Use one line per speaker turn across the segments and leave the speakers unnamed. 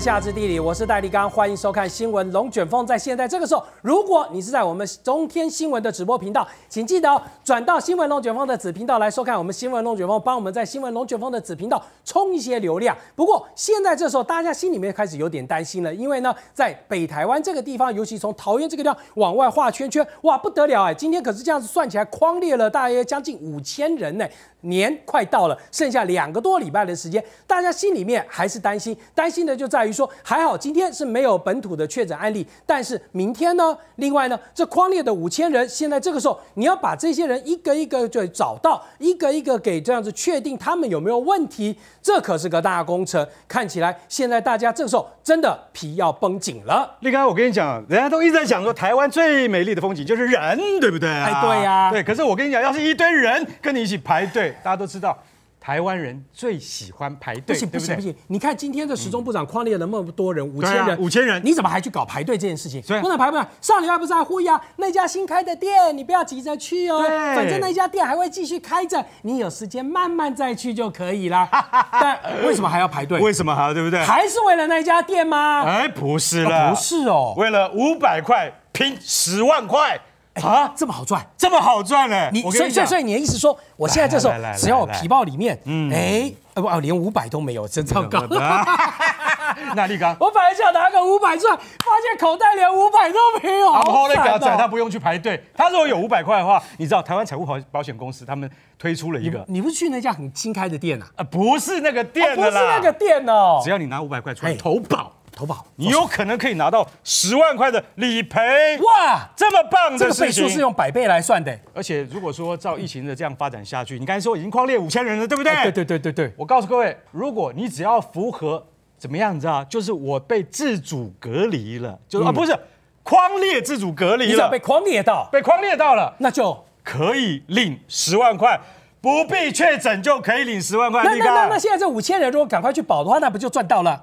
夏至地理，我是戴立刚，欢迎收看新闻龙卷风在现在这个时候，如果你是在我们中天新闻的直播频道，请记得哦，转到新闻龙卷风的子频道来收看我们新闻龙卷风，帮我们在新闻龙卷风的子频道充一些流量。不过现在这时候，大家心里面开始有点担心了，因为呢，在北台湾这个地方，尤其从桃园这个地方往外画圈圈，哇，不得了哎！今天可是这样子算起来，框裂了大约将近五千人呢。年快到了，剩下两个多礼拜的时间，大家心里面还是担心，担心的就在于。你说还好，今天是没有本土的确诊案例，但是明天呢？另外呢？这框列的五千人，现在这个时候，你要把这些人一个一个就找到，一个一个给这样子确定他们有没有问题，这可是个大工程。看起来现在大家这时候真的皮要绷紧了。立刚，我跟你讲，人家都一直在讲说，台湾最美丽的风景就是人，对不对啊？哎，对呀。对，可是我跟你讲，要是一堆人跟你一起排队，大家都知道。台湾人最喜欢排队，不行不行不行！你看今天的时钟部长框列了那么多人，五千人，五千人，你怎么还去搞排队这件事情？不能排，不能上礼拜不是还呼吁啊？那家新开的店，你不要急着去哦，反正那家店还会继续开着，你有时间慢慢再去就可以了。但为什么还要排队？为什么还要？对不对？还是为了那家店吗？哎，不是了，不是哦，为了五百块拼十万块。啊，这么好赚，这么好赚呢？你，所以，所以，所以，你的意思说，我现在这时候，只要我皮包里面，嗯，哎，不，连五百都没有，真的，我 那立刚，我本来想拿个五百赚，发现口袋连五百都没有。好嘞，表仔，他不用去排队。他如果有五百块的话，你知道台湾财务保保险公司他们推出了一个，你不是去那家很新开的店啊？不是那个店不是那个店哦。只要你拿五百块去投保。投保，你有可能可以拿到十万块的理赔哇！这么棒，这个倍数是用百倍来算的。而且如果说照疫情的这样发展下去，你刚才说已经狂列五千人了，对不对？对对对对对。我告诉各位，如果你只要符合怎么样，你知道就是我被自主隔离了，就是、啊不是狂列自主隔离，你只要被狂列到，被狂列到了，那就可以领十万块。不必确诊就可以领十万块，那那那那现在这五千人如果赶快去保的话，那不就赚到了？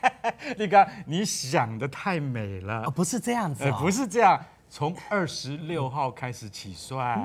立刚，你想的太美了不是这样子，不是这样，从二十六号开始起算。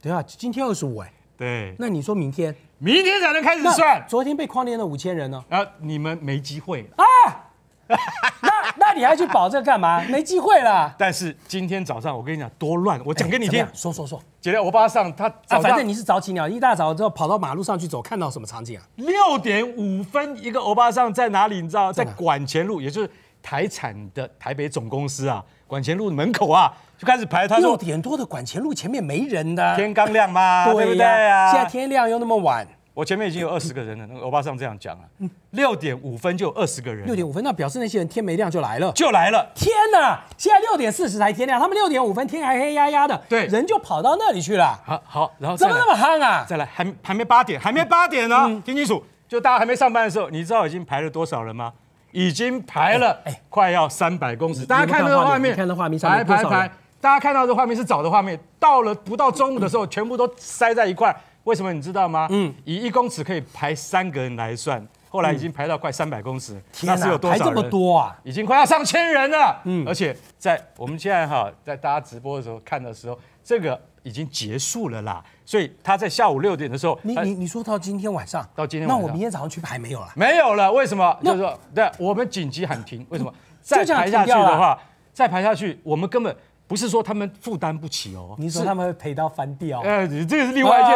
对啊，今天二十五哎。对。那你说明天？明天才能开始算。昨天被框骗的五千人呢？啊，你们没机会了啊！那那你还去保这干嘛？没机会了。但是今天早上我跟你讲多乱，我讲给你听。说说说，今天欧巴上他早反正你是早起鸟，一大早就后跑到马路上去走，看到什么场景啊？六点五分，一个欧巴上在哪里？你知道在管前路，也就是台产的台北总公司啊，管前路门口啊就开始排。他六点多的管前路前面没人的，天刚亮嘛，对不对啊？现在天亮又那么晚。我前面已经有二十个人了，欧巴上这样讲啊，六点五分就有二十个人，六点五分那表示那些人天没亮就来了，就来了，天哪！现在六点四十才天亮，他们六点五分天还黑压压的，对，人就跑到那里去了。好，好，然后怎么那么憨啊？再来，还还没八点，还没八点呢，听清楚，就大家还没上班的时候，你知道已经排了多少人吗？已经排了，哎，快要三百公里。大家看到画面，看画面，排排排。大家看到的画面是早的画面，到了不到中午的时候，全部都塞在一块。为什么你知道吗？嗯，以一公尺可以排三个人来算，后来已经排到快三百公尺，那是有多少人？排这么多啊？已经快要上千人了。嗯，而且在我们现在哈，在大家直播的时候看的时候，这个已经结束了啦。所以他在下午六点的时候，你你你说到今天晚上到今天，晚上，那我明天早上去排没有了？没有了，为什么？就是说对我们紧急喊停，为什么？再排下去的话，再排下去，我们根本。不是说他们负担不起哦，你说他们赔到翻掉？呃，这个是另外一件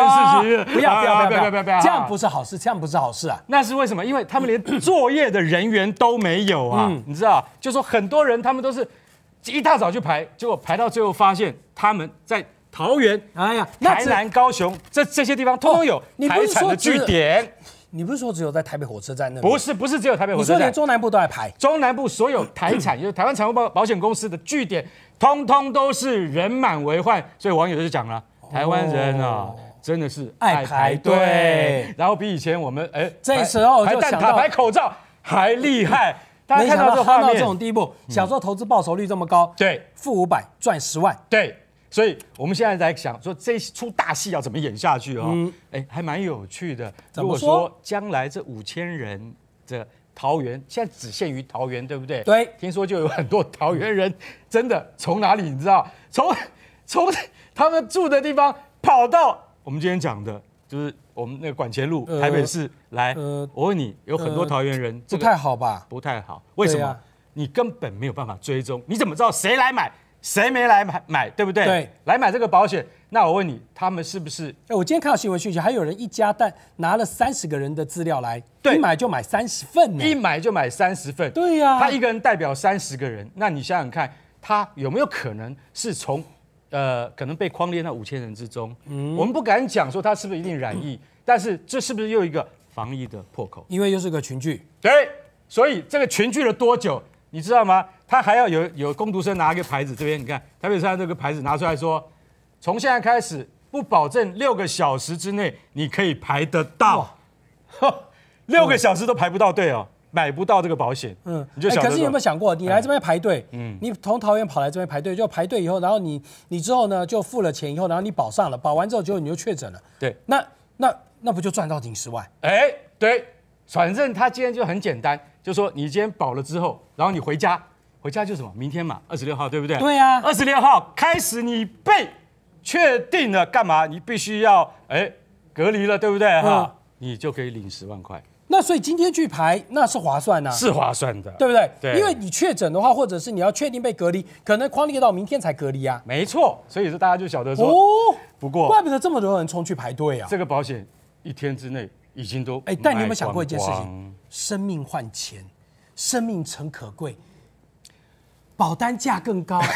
事情，不要不要不要不要不要！这样不是好事，这样不是好事啊！那是为什么？因为他们连作业的人员都没有啊！你知道，就说很多人他们都是一大早去排，结果排到最后发现他们在桃园、哎呀、台南、高雄这这些地方通通有不产的据点。你不是说只有在台北火车站那？不是不是只有台北火车站，你说连中南部都在排，中南部所有台产，就是台湾产物保保险公司的据点。通通都是人满为患，所以网友就讲了，台湾人啊，真的是爱排队，然后比以前我们哎这时候就想到排口罩还厉害，大家看到这画面，到这种地步，想说投资报酬率这么高，对，负五百赚十万，对，所以我们现在在想说这出大戏要怎么演下去哦，哎，还蛮有趣的。如果说将来这五千人这。桃园现在只限于桃园，对不对？对，听说就有很多桃园人，真的从哪里你知道？从从他们住的地方跑到我们今天讲的，就是我们那个管前路台北市来。我问你，有很多桃园人，不太好吧？不太好，为什么？你根本没有办法追踪，你怎么知道谁来买，谁没来买买，对不对？对，来买这个保险。那我问你，他们是不是？哎，我今天看到新闻讯息，还有人一家带拿了三十个人的资料来，对，一买就买三十份，一买就买三十份，对呀，他一个人代表三十个人，那你想想看，他有没有可能是从呃，可能被框列到五千人之中？嗯，我们不敢讲说他是不是一定染疫，但是这是不是又一个防疫的破口？因为又是个群聚，对，所以这个群聚了多久，你知道吗？他还要有有工读生拿一个牌子，这边你看台北山这个牌子拿出来说。从现在开始，不保证六个小时之内你可以排得到，六个小时都排不到队哦，买不到这个保险。嗯，你就可是你有没有想过，你来这边排队，嗯，你从桃园跑来这边排队，就排队以后，然后你你之后呢，就付了钱以后，然后你保上了，保完之后就你就确诊了，对，那那那不就赚到几十万？哎，对，反正他今天就很简单，就说你今天保了之后，然后你回家，回家就什么，明天嘛，二十六号对不对？对呀，二十六号开始你被。确定了干嘛？你必须要哎隔离了，对不对哈？你就可以领十万块。那所以今天去排那是划算呢？是划算的，对不对？对，因为你确诊的话，或者是你要确定被隔离，可能框列到明天才隔离啊。没错，所以说大家就晓得说哦。不过怪不得这么多人冲去排队啊。这个保险一天之内已经都哎，但你有没有想过一件事情？生命换钱，生命诚可贵，保单价更高。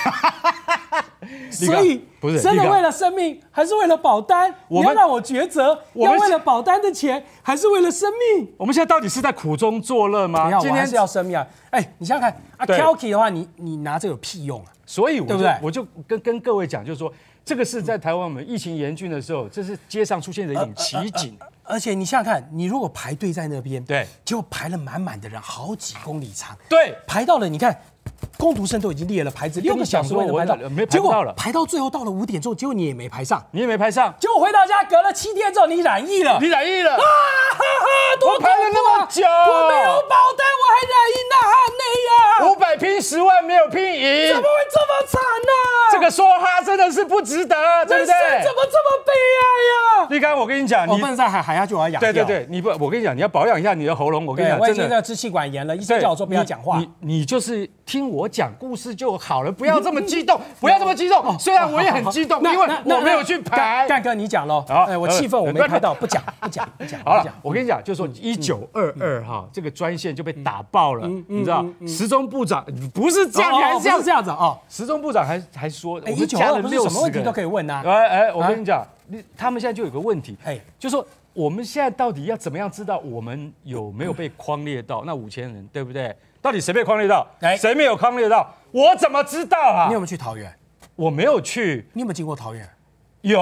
所以不是真的为了生命，还是为了保单？你要让我抉择，要为了保单的钱，还是为了生命？我们现在到底是在苦中作乐吗？今天是要生命啊！哎，你想想看，啊 k e l k i 的话，你你拿这有屁用啊？所以，对不对？我就跟跟各位讲，就是说，这个是在台湾我们疫情严峻的时候，这是街上出现的一种奇景。而且你想想看，你如果排队在那边，对，就排了满满的人，好几公里长。对，排到了，你看。工读生都已经列了牌子，六个小时，我结没排到了，排到最后到了五点钟，结果你也没排上，你也没排上，结果回到家隔了七天之后，你染疫了，你染疫了啊！哈哈，我排了那么久，我没有保单，我还染疫了哈，那样五百拼十万没有拼赢，怎么会这么惨呢？这个说哈真的是不值得，对不对？怎么这么？对呀呀！立刚，我跟你讲，你不能再喊喊下去，我要养。对对对，你不，我跟你讲，你要保养一下你的喉咙。我跟你讲，我真的支气管炎了，医生叫我说不要讲话。你你就是听我讲故事就好了，不要这么激动，不要这么激动。虽然我也很激动，因为我没有去排。干哥，你讲喽。好，哎，我气氛我没拍到，不讲不讲不讲。好了，我跟你讲，就说一九二二哈，这个专线就被打爆了，你知道？时钟部长不是这样，还是这样子啊？时钟部长还还说，哎，讲，我们有什么问题都可以问呐。哎哎，我跟你讲。他们现在就有个问题，哎，就说我们现在到底要怎么样知道我们有没有被框列到那五千人，对不对？到底谁被框列到，谁没有框列到，我怎么知道啊？你有没有去桃园？我没有去。你有没有经过桃园？有，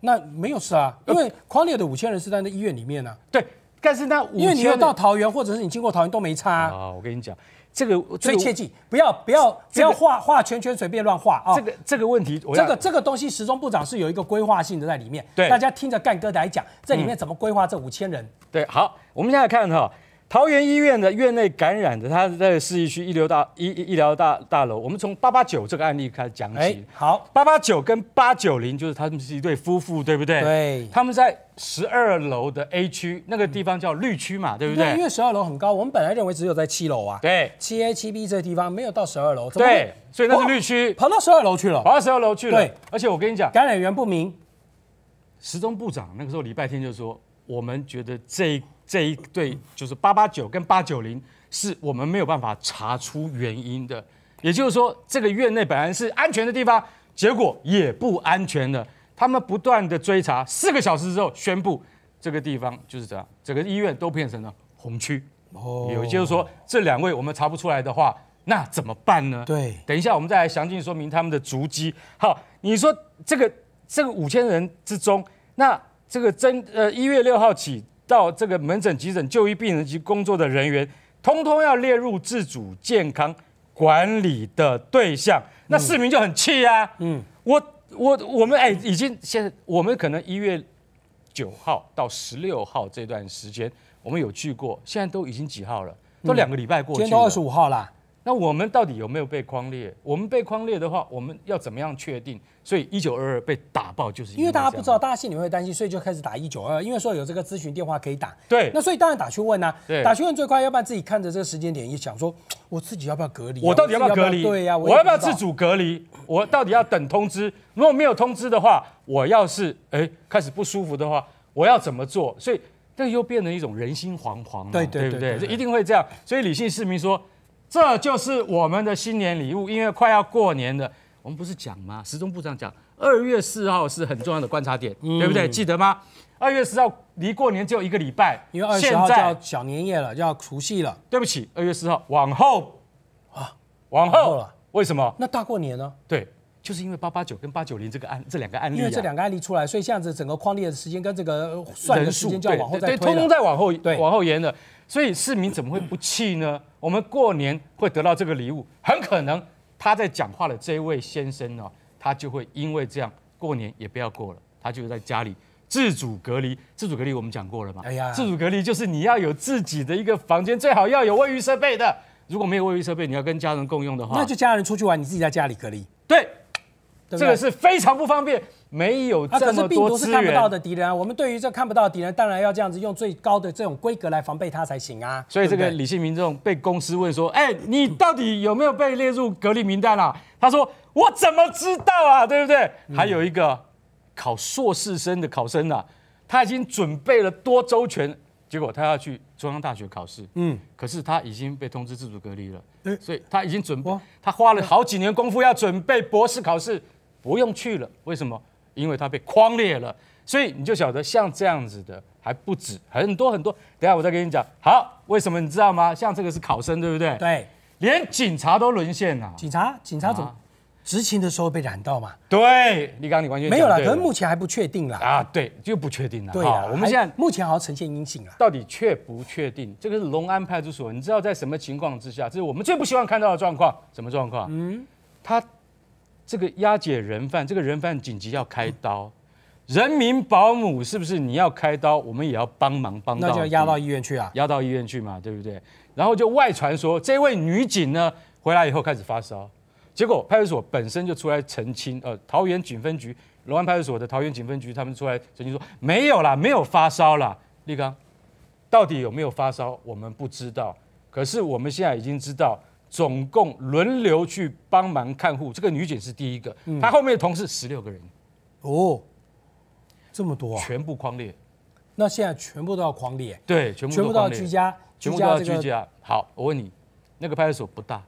那没有事啊，因为框列的五千人是在那医院里面呢。对，但是那五千因为你有到桃园，或者是你经过桃园都没差啊。我跟你讲。这个最切记，不要不要不要画画圈圈，随便乱画啊！这个这个问题，这个这个东西，时钟部长是有一个规划性的在里面。对，大家听着干哥来讲，这里面怎么规划这五千人？对，好，我们现在看哈。桃园医院的院内感染的，他在市一区一流大医医疗大大楼。我们从八八九这个案例开始讲起。好，八八九跟八九零就是他们是一对夫妇，对不对？对。他们在十二楼的 A 区，那个地方叫绿区嘛，对不对？因为十二楼很高，我们本来认为只有在七楼啊。对。七 A 七 B 这地方没有到十二楼，对，所以那是绿区。跑到十二楼去了。跑到十二楼去了。对，而且我跟你讲，感染源不明。时钟部长那个时候礼拜天就说，我们觉得这。这一对就是八八九跟八九零，是我们没有办法查出原因的。也就是说，这个院内本来是安全的地方，结果也不安全了。他们不断的追查，四个小时之后宣布，这个地方就是这样，整个医院都变成了红区。哦，也就是说，这两位我们查不出来的话，那怎么办呢？对，等一下我们再来详尽说明他们的足迹。好，你说这个这个五千人之中，那这个真呃一月六号起。到这个门诊、急诊就医病人及工作的人员，通通要列入自主健康管理的对象。那市民就很气啊！嗯，我我我们哎，已经现在我们可能一月九号到十六号这段时间，我们有去过。现在都已经几号了？都两个礼拜过，今天都二十五号了。那我们到底有没有被框列？我们被框列的话，我们要怎么样确定？所以一九二二被打爆就是因为大家不知道，大家心里会担心，所以就开始打一九二。因为说有这个咨询电话可以打，对。那所以当然打去问啊，打去问最快，要不然自己看着这个时间点一想说，我自己要不要隔离？我到底要不要隔离？对呀，我要不要自主隔离？我到底要等通知？如果没有通知的话，我要是哎开始不舒服的话，我要怎么做？所以这又变成一种人心惶惶嘛，对不对？这一定会这样。所以理性市民说。这就是我们的新年礼物，因为快要过年了。我们不是讲吗？时钟部长讲，二月四号是很重要的观察点，对不对？记得吗？二月四号离过年只有一个礼拜，因为二十号要小年夜了，就要除夕了。对不起，二月四号往后啊，往后了。为什么？那大过年呢？对，就是因为八八九跟八九零这个案，这两个案例，因为这两个案例出来，所以这样子整个框列的时间跟这个算数就要往后，对，通通再往后，往后延了。所以市民怎么会不气呢？我们过年会得到这个礼物，很可能他在讲话的这位先生呢，他就会因为这样过年也不要过了，他就在家里自主隔离。自主隔离我们讲过了嘛？哎呀，自主隔离就是你要有自己的一个房间，最好要有卫浴设备的。如果没有卫浴设备，你要跟家人共用的话，那就家人出去玩，你自己在家里隔离。对，这个是非常不方便。没有这么多不到的敌人啊！我们对于这看不到的敌人，当然要这样子用最高的这种规格来防备他才行啊！所以这个李性民众被公司问说：“哎，你到底有没有被列入隔离名单啊？”他说：“我怎么知道啊？对不对？”还有一个考硕士生的考生呢，他已经准备了多周全，结果他要去中央大学考试，嗯，可是他已经被通知自主隔离了，所以他已经准备，他花了好几年功夫要准备博士考试，不用去了，为什么？因为它被框裂了，所以你就晓得像这样子的还不止很多很多。等下我再跟你讲。好，为什么你知道吗？像这个是考生，对不对？对，连警察都沦陷了。警察，警察怎么执勤的时候被染到嘛？对，你刚，你关心没有了？可是目前还不确定了啊，对，就不确定了。对啊，我们现在目前好像呈现阴性啊。到底确不确定？这个是龙安派出所，你知道在什么情况之下？这是我们最不希望看到的状况。什么状况？嗯，他。这个押解人犯，这个人犯紧急要开刀，人民保姆是不是你要开刀？我们也要帮忙帮到。那就要押到医院去啊，押到医院去嘛，对不对？然后就外传说，这位女警呢回来以后开始发烧，结果派出所本身就出来澄清，呃，桃园警分局龙安派出所的桃园警分局他们出来澄清说没有啦，没有发烧啦。立刚，到底有没有发烧？我们不知道，可是我们现在已经知道。总共轮流去帮忙看护，这个女警是第一个，她后面的同事十六个人，哦，这么多啊，全部框列，那现在全部都要框列，对，全部都要居家，全部都要居家。好，我问你，那个派出所不大，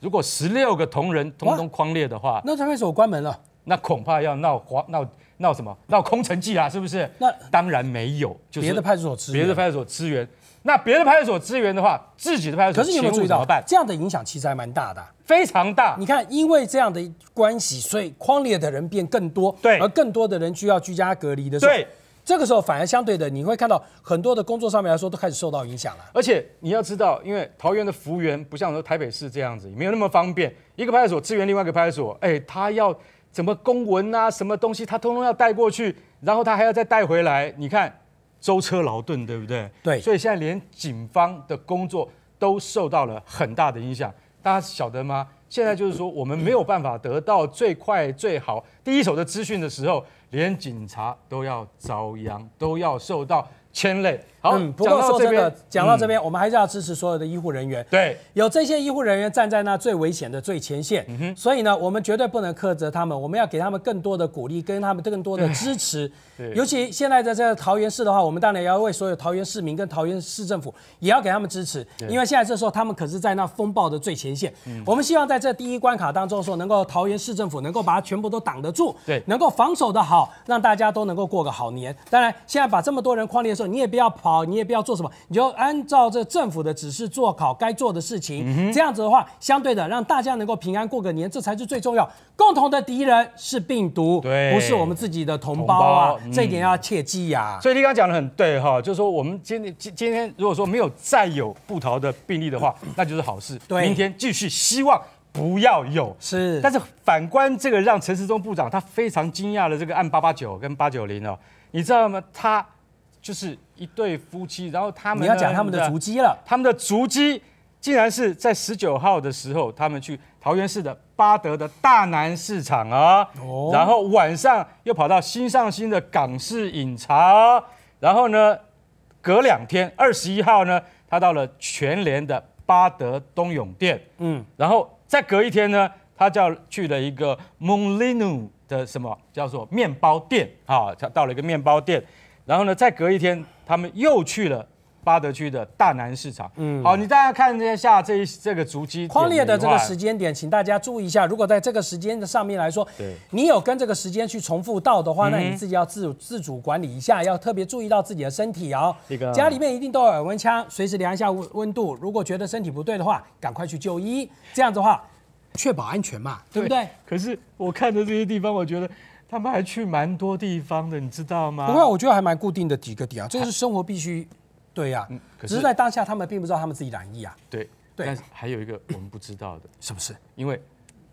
如果十六个同仁通通框列的话，那派出所关门了，那恐怕要闹黄闹。闹什么？闹空城计啦，是不是？那当然没有，就是别的派出所支别的派出所支援。那别的派出所支援的话，自己的派出所可是你有没有注意到，这样的影响其实还蛮大的，非常大。你看，因为这样的关系，所以框列的人变更多，对，而更多的人需要居家隔离的时候，对，这个时候反而相对的，你会看到很多的工作上面来说都开始受到影响了。而且你要知道，因为桃园的服务员不像说台北市这样子，没有那么方便，一个派出所支援另外一个派出所，哎，他要。什么公文啊，什么东西，他通通要带过去，然后他还要再带回来，你看舟车劳顿，对不对？对，所以现在连警方的工作都受到了很大的影响，大家晓得吗？现在就是说，我们没有办法得到最快最好第一手的资讯的时候，连警察都要遭殃，都要受到牵累。好，不过说真的，讲到这边，我们还是要支持所有的医护人员。对，有这些医护人员站在那最危险的最前线，所以呢，我们绝对不能苛责他们，我们要给他们更多的鼓励，跟他们更多的支持。尤其现在在个桃园市的话，我们当然要为所有桃园市民跟桃园市政府也要给他们支持，因为现在这时候他们可是在那风暴的最前线。我们希望在这第一关卡当中说，能够桃园市政府能够把它全部都挡得住，对，能够防守的好，让大家都能够过个好年。当然，现在把这么多人框列的时候，你也不要跑。好，你也不要做什么，你就按照这政府的指示做，好该做的事情。这样子的话，相对的让大家能够平安过个年，这才是最重要。共同的敌人是病毒，对，不是我们自己的同胞啊，这一点要切记呀。所以你刚刚讲的很对哈，就是说我们今天今今天如果说没有再有不逃的病例的话，那就是好事。对，明天继续，希望不要有。是，但是反观这个让陈时中部长他非常惊讶的这个案八八九跟八九零哦，你知道吗？他。就是一对夫妻，然后他们要讲他们的足迹了。他们的足迹竟然是在十九号的时候，他们去桃园市的巴德的大南市场啊。哦。然后晚上又跑到新上新的港式饮茶。然后呢，隔两天，二十一号呢，他到了全联的巴德东涌店。嗯。然后再隔一天呢，他叫去了一个 Monino 的什么叫做面包店啊？他到了一个面包店。然后呢？再隔一天，他们又去了巴德区的大南市场。嗯，好，你大家看一下这这个足迹、框列的这个时间点，请大家注意一下。如果在这个时间的上面来说，对，你有跟这个时间去重复到的话，那你自己要自自主管理一下，要特别注意到自己的身体，哦。一个家里面一定都有耳温枪，随时量一下温温度。如果觉得身体不对的话，赶快去就医。这样子话，确保安全嘛，对不对？可是我看着这些地方，我觉得。他们还去蛮多地方的，你知道吗？不会，我觉得还蛮固定的几个点啊，这是生活必须，对呀。嗯。只是在当下，他们并不知道他们自己难易啊。对。对。但还有一个我们不知道的。什么事？因为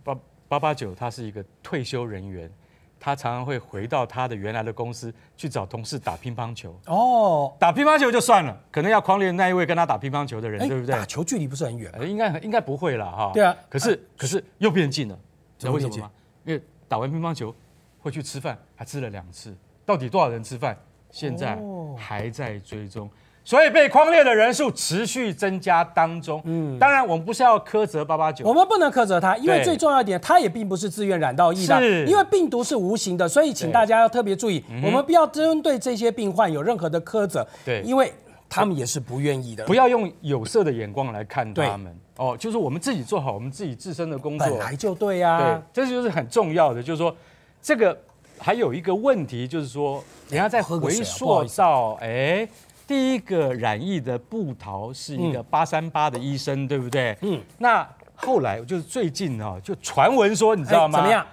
八八八九他是一个退休人员，他常常会回到他的原来的公司去找同事打乒乓球。哦。打乒乓球就算了，可能要狂连那一位跟他打乒乓球的人，对不对？打球距离不是很远。应该应该不会了哈。对啊。可是可是又变近了，知道为什么吗？因为打完乒乓球。会去吃饭，还吃了两次。到底多少人吃饭？现在还在追踪，所以被框列的人数持续增加当中。嗯，当然我们不是要苛责八八九，我们不能苛责他，因为最重要一点，他也并不是自愿染到疫的。因为病毒是无形的，所以请大家要特别注意，我们不要针对这些病患有任何的苛责。对，因为他们也是不愿意的，不要用有色的眼光来看他们。哦，就是我们自己做好我们自己自身的工作，本来就对呀。对，这就是很重要的，就是说。这个还有一个问题，就是说，你要再回溯到，哎，第一个染疫的布桃是一个八三八的医生，对不对？嗯。那后来就是最近哈，就传闻说，你知道吗？怎么样？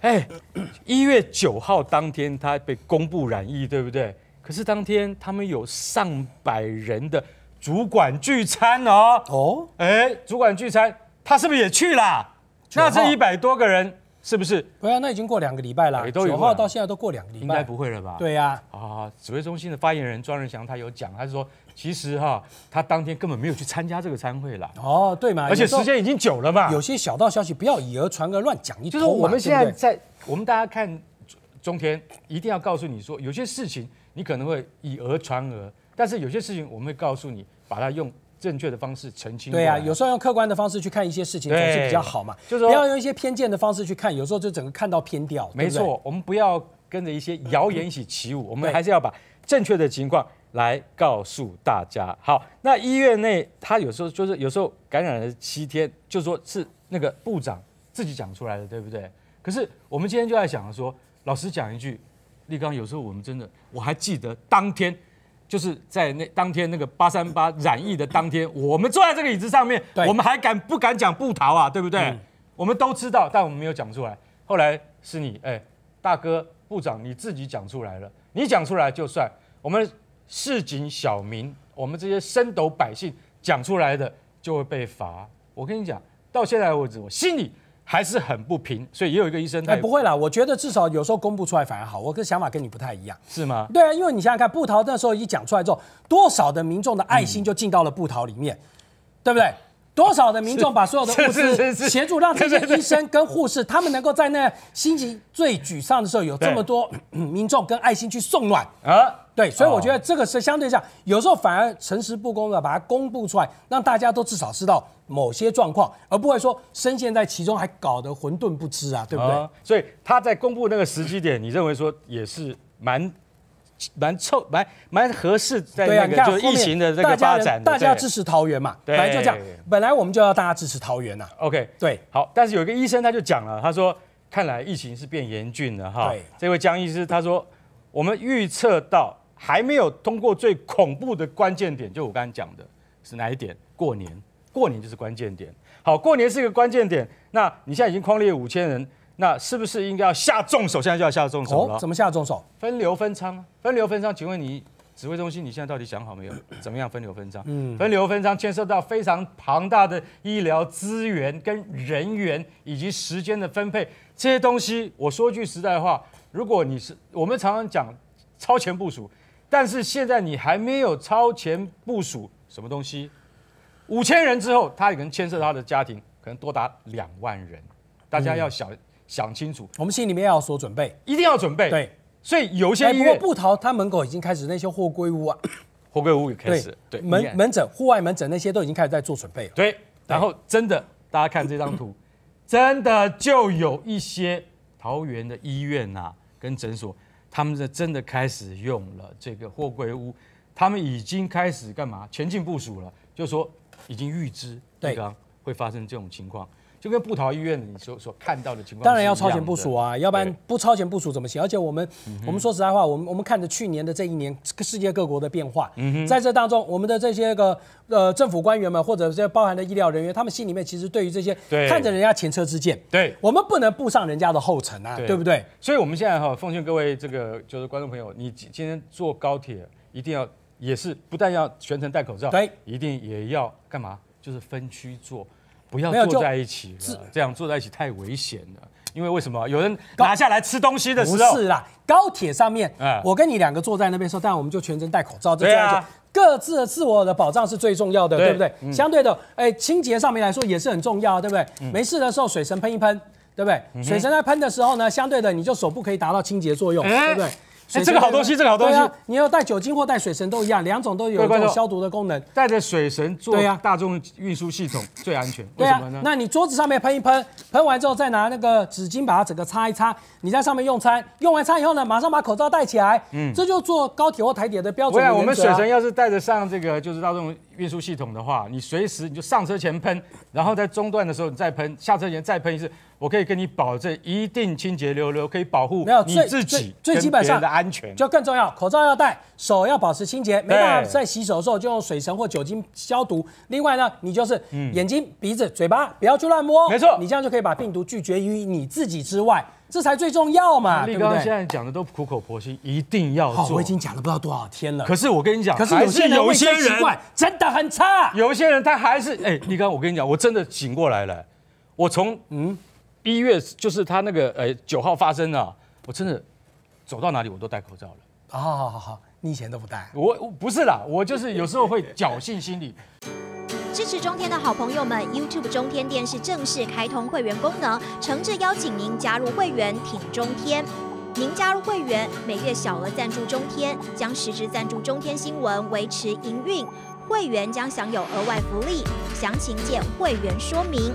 哎，一月九号当天，他被公布染疫，对不对？可是当天他们有上百人的主管聚餐哦。哦。哎，主管聚餐，他是不是也去了？那这一百多个人。是不是？不要，那已经过两个礼拜了。九号到现在都过两个礼拜，应该不会了吧？对呀。啊，指挥中心的发言人庄仁祥他有讲，他说其实哈，他当天根本没有去参加这个参会了。哦，对嘛，而且时间已经久了嘛。有些小道消息不要以讹传讹乱讲，就是我们现在在我们大家看中天，一定要告诉你说，有些事情你可能会以讹传讹，但是有些事情我们会告诉你，把它用。正确的方式澄清。对啊，有时候用客观的方式去看一些事情总是比较好嘛，就是不要用一些偏见的方式去看，有时候就整个看到偏掉。没错，我们不要跟着一些谣言一起起舞，我们还是要把正确的情况来告诉大家。好，那医院内他有时候就是有时候感染了七天，就说是那个部长自己讲出来的，对不对？可是我们今天就在想说，老师讲一句，立刚，有时候我们真的我还记得当天。就是在那当天那个八三八染疫的当天，我们坐在这个椅子上面，我们还敢不敢讲不逃啊？对不对？我们都知道，但我们没有讲出来。后来是你，哎，大哥部长你自己讲出来了，你讲出来就算。我们市井小民，我们这些深斗百姓讲出来的就会被罚。我跟你讲，到现在为止，我心里。还是很不平，所以也有一个医生哎，不会啦，我觉得至少有时候公布出来反而好。我的想法跟你不太一样，是吗？对啊，因为你想想看，布桃那时候一讲出来之后，多少的民众的爱心就进到了布桃里面，对不对？多少的民众把所有的物资协助，让这些医生跟护士他们能够在那心情最沮丧的时候，有这么多 民众跟爱心去送暖啊？对，所以我觉得这个是相对讲，有时候反而诚实不公的把它公布出来，让大家都至少知道某些状况，而不会说深陷在其中还搞得混沌不知啊，对不对？所以他在公布那个时机点，你认为说也是蛮。蛮凑蛮蛮合适，在那个就疫情的这个发展，大家支持桃园嘛？对，就这样。本来我们就要大家支持桃园呐。OK，对，好。但是有一个医生他就讲了，他说：“看来疫情是变严峻了哈。”这位江医师他说：“我们预测到还没有通过最恐怖的关键点，就我刚刚讲的，是哪一点？过年，过年就是关键点。好，过年是一个关键点。那你现在已经框列五千人。”那是不是应该要下重手？现在就要下重手了。怎么下重手？分流分仓啊！分流分仓。请问你指挥中心，你现在到底想好没有？怎么样分流分仓？嗯，分流分仓牵涉到非常庞大的医疗资源、跟人员以及时间的分配，这些东西，我说句实在话，如果你是，我们常常讲超前部署，但是现在你还没有超前部署什么东西。五千人之后，他可能牵涉他的家庭，可能多达两万人，大家要小。想清楚，我们心里面要有所准备，一定要准备。对，所以有些不过不逃，他门口已经开始那些货柜屋啊，货柜屋也开始，对，门门诊、户外门诊那些都已经开始在做准备了。对，然后真的，大家看这张图，真的就有一些桃园的医院啊、跟诊所，他们是真的开始用了这个货柜屋，他们已经开始干嘛？前进部署了，就说已经预知对刚会发生这种情况。就跟布桃医院你所所看到的情况，当然要超前部署啊，要不然不超前部署怎么行？而且我们我们说实在话，我们我们看着去年的这一年，世界各国的变化，在这当中，我们的这些个呃政府官员们或者这些包含的医疗人员，他们心里面其实对于这些看着人家前车之鉴，对我们不能步上人家的后尘啊，对不对？所以我们现在哈，奉劝各位这个就是观众朋友，你今天坐高铁一定要也是不但要全程戴口罩，对，一定也要干嘛？就是分区坐。不要坐在一起，是这样坐在一起太危险了。因为为什么有人拿下来吃东西的时候？不是啦，高铁上面嗯、我跟你两个坐在那边说，当然我们就全程戴口罩。对啊，各自的自我的保障是最重要的，对不对？相对的，哎，清洁上面来说也是很重要，对不对？没事的时候，水神喷一喷，对不对？水神在喷的时候呢，相对的你就手部可以达到清洁作用，对不对？哎，这个好东西，这个好东西啊！你要带酒精或带水神都一样，两种都有消毒的功能。带着水神做大众运输系统最安全。对呀，那你桌子上面喷一喷，喷完之后再拿那个纸巾把它整个擦一擦。你在上面用餐，用完餐以后呢，马上把口罩戴起来。嗯，这就做高铁或台铁的标准。对我们水神要是带着上这个，就是大众。运输系统的话，你随时你就上车前喷，然后在中段的时候你再喷，下车前再喷一次。我可以跟你保证，一定清洁溜溜，可以保护有你自己最基本的的安全，就更重要。口罩要戴，手要保持清洁，没办法在洗手的时候就用水神或酒精消毒。另外呢，你就是眼睛、鼻子、嘴巴不要去乱摸。没错，你这样就可以把病毒拒绝于你自己之外。这才最重要嘛！立刚现在讲的都苦口婆心，一定要做。我已经讲了不知道多少天了。可是我跟你讲，可是有些有些人真的很差。有一些人他还是哎，立刚，我跟你讲，我真的醒过来了。我从嗯一月就是他那个呃九号发生的，我真的走到哪里我都戴口罩了。好好好好，你以前都不戴？我我不是啦，我就是有时候会侥幸心理。支持中天的好朋友们，YouTube 中天电视正式开通会员功能，诚挚邀请您加入会员挺中天。您加入会员，每月小额赞助中天，将实质赞助中天新闻维持营运，会员将享有额外福利。详情见会员说明。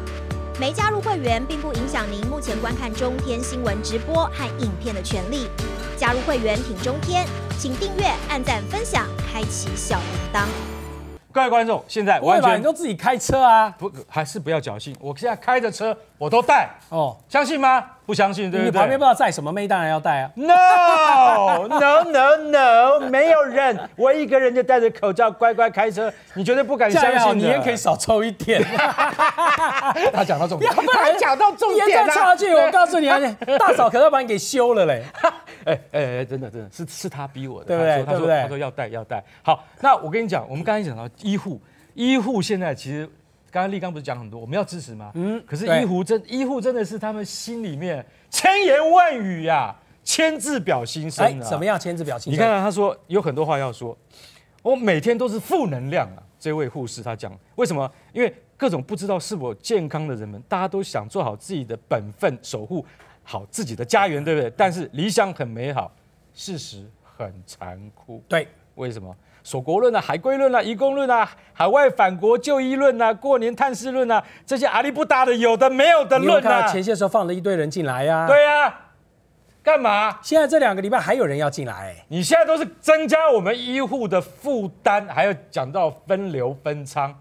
没加入会员，并不影响您目前观看中天新闻直播和影片的权利。加入会员挺中天，请订阅、按赞、分享、开启小铃铛。各位观众，现在完全你就自己开车啊，不还是不要侥幸？我现在开着车，我都带哦，相信吗？不相信，对不对？你旁边不知道载什么妹，当然要带啊。No，no，no，no，没有人，我一个人就戴着口罩乖乖开车，你绝对不敢相信。你也可以少抽一点。他讲到重点，要不然讲到重点，年代差距，我告诉你啊，大嫂可能把你给休了嘞。哎哎哎，真的真的是是他逼我的，他说他说他说要带要带。好，那我跟你讲，我们刚才讲到医护，医护现在其实，刚刚立刚不是讲很多，我们要支持吗？嗯，可是医护真医护真的是他们心里面千言万语呀，千字表心声。哎，怎么样千字表心？你看他说有很多话要说，我每天都是负能量啊。这位护士他讲，为什么？因为各种不知道是否健康的人们，大家都想做好自己的本分，守护。好自己的家园，对不对？但是理想很美好，事实很残酷。对，为什么？锁国论啊，海归论啊，一工论啊，海外返国就医论啊，过年探视论啊，这些阿里不搭的，有的没有的论啊。前线时候放了一堆人进来呀？对呀，干嘛？现在这两个礼拜还有人要进来？你现在都是增加我们医护的负担，还要讲到分流分仓。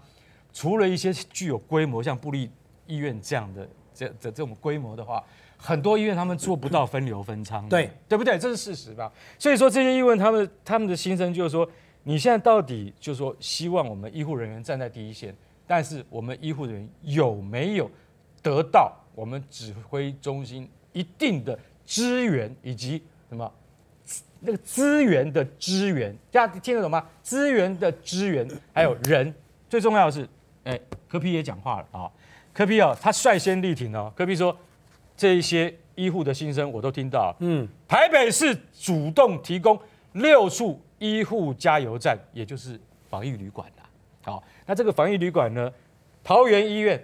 除了一些具有规模，像布利医院这样的这这这种规模的话。很多医院他们做不到分流分仓，对对不对？这是事实吧？所以说这些医院他们他们的心声就是说，你现在到底就是说希望我们医护人员站在第一线，但是我们医护人员有没有得到我们指挥中心一定的支援以及什么那个资源的支援？大家听得懂吗？资源的支援，还有人，最重要的是，哎，柯皮也讲话了啊，柯皮哦，他率先力挺哦，柯皮说。这一些医护的心声我都听到。嗯，台北市主动提供六处医护加油站，也就是防疫旅馆啦。好，那这个防疫旅馆呢？桃园医院、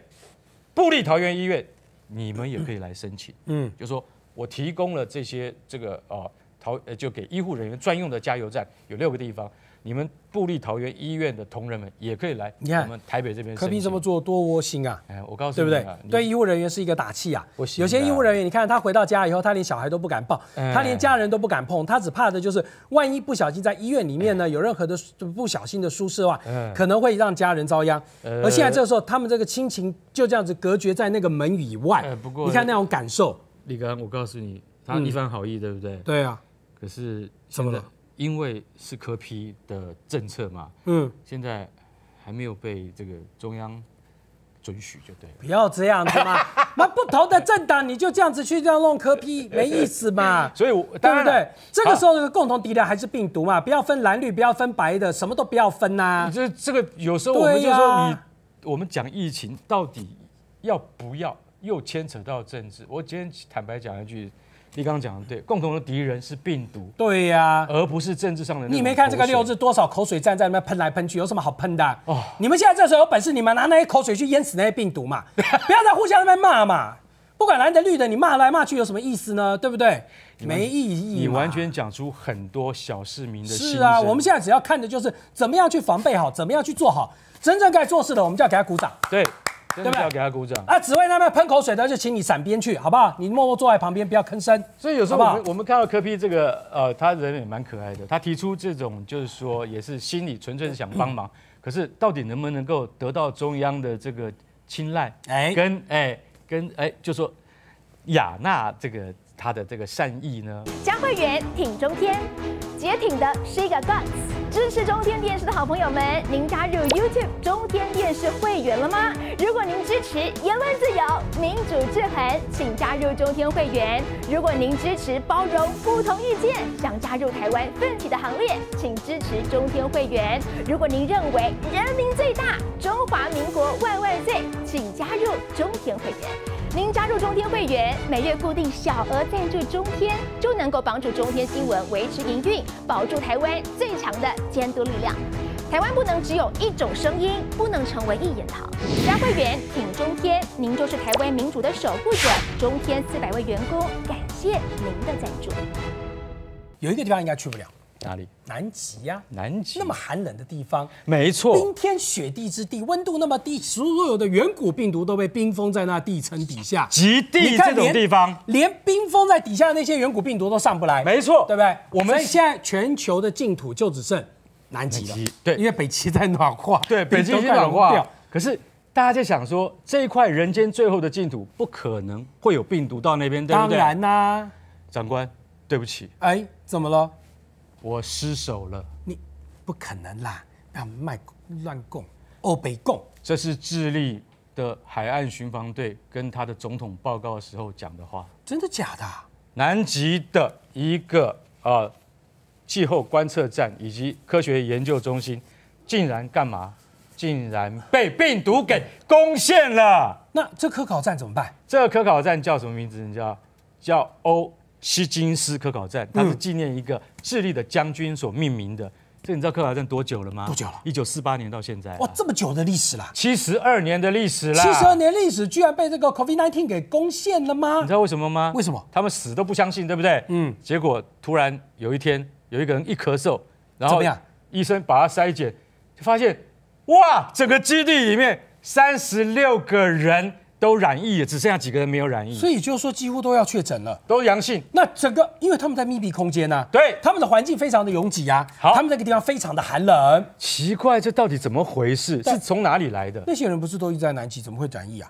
布利桃园医院，你们也可以来申请。嗯，就说我提供了这些这个哦桃，就给医护人员专用的加油站，有六个地方。你们布利桃园医院的同仁们也可以来，你看我们台北这边。何必这么做，多窝心啊！哎，我告诉你，对不对？对医护人员是一个打气啊。我有些医护人员，你看他回到家以后，他连小孩都不敢抱，他连家人都不敢碰，他只怕的就是万一不小心在医院里面呢，有任何的不小心的疏失的话，可能会让家人遭殃。而现在这个时候，他们这个亲情就这样子隔绝在那个门以外。不过，你看那种感受，李刚，我告诉你，他一番好意，对不对？对啊。可是什么？因为是科批的政策嘛，嗯，现在还没有被这个中央准许就对了。不要这样子嘛，那不同的政党你就这样子去样弄科批，没意思嘛。所以，我，对不对？这个时候的个共同敌人还是病毒嘛，不要分蓝绿，不要分白的，什么都不要分呐。这这个有时候我们就说你，我们讲疫情到底要不要，又牵扯到政治。我今天坦白讲一句。你刚刚讲的对，共同的敌人是病毒，对呀，而不是政治上的。你没看这个六字多少口水战在那边喷来喷去，有什么好喷的？哦，你们现在这时候有本事，你们拿那些口水去淹死那些病毒嘛？不要再互相那边骂嘛，不管蓝的绿的，你骂来骂去有什么意思呢？对不对？没意义。你完全讲出很多小市民的是啊，我们现在只要看的就是怎么样去防备好，怎么样去做好，真正该做事的，我们就要给他鼓掌。对。不要给他鼓掌啊！只为他们喷口水的，就请你闪边去，好不好？你默默坐在旁边，不要吭声。所以有时候我们看到柯批这个呃，他人也蛮可爱的，他提出这种就是说，也是心里纯粹是想帮忙，可是到底能不能够得到中央的这个青睐？哎，跟哎跟哎，就说雅纳这个。他的这个善意呢？加会员挺中天，接挺的是一个段。支持中天电视的好朋友们，您加入 YouTube 中天电视会员了吗？如果您支持言论自由、民主制衡，请加入中天会员；如果您支持包容不同意见，想加入台湾奋起的行列，请支持中天会员；如果您认为人民最大，中华民国万万岁，请加入中天会员。您加入中天会员，每月固定小额赞助中天，就能够帮助中天新闻维持营运，保住台湾最强的监督力量。台湾不能只有一种声音，不能成为一言堂。加会员，顶中天，您就是台湾民主的守护者。中天四百位员工感谢您的赞助。有一个地方应该去不了。哪里？南极呀，南极那么寒冷的地方，没错，冰天雪地之地，温度那么低，所有的远古病毒都被冰封在那地层底下。极地这种地方，连冰封在底下的那些远古病毒都上不来，没错，对不对？我们现在全球的净土就只剩南极了，对，因为北极在暖化，对，北极已经暖化掉。可是大家在想说，这一块人间最后的净土，不可能会有病毒到那边，对不对？当然啦，长官，对不起，哎，怎么了？我失手了，你不可能啦！那卖乱供，欧北供，这是智利的海岸巡防队跟他的总统报告的时候讲的话。真的假的？南极的一个呃气候观测站以及科学研究中心，竟然干嘛？竟然被病毒给攻陷了？那这科考站怎么办？这个科考站叫什么名字？道？叫欧。希金斯科考站，它是纪念一个智利的将军所命名的。这你知道科考站多久了吗？多久了？一九四八年到现在。哇，这么久的历史了！七十二年的历史啦！七十二年历史居然被这个 COVID-19 给攻陷了吗？你知道为什么吗？为什么？他们死都不相信，对不对？嗯。结果突然有一天，有一个人一咳嗽，然后怎么样？医生把他筛检，就发现，哇，整个基地里面三十六个人。都染疫了，只剩下几个人没有染疫，所以就是说几乎都要确诊了，都阳性。那整个因为他们在密闭空间啊，对，他们的环境非常的拥挤啊，好，他们那个地方非常的寒冷。奇怪，这到底怎么回事？是从哪里来的？那些人不是都一直在南极，怎么会转疫啊？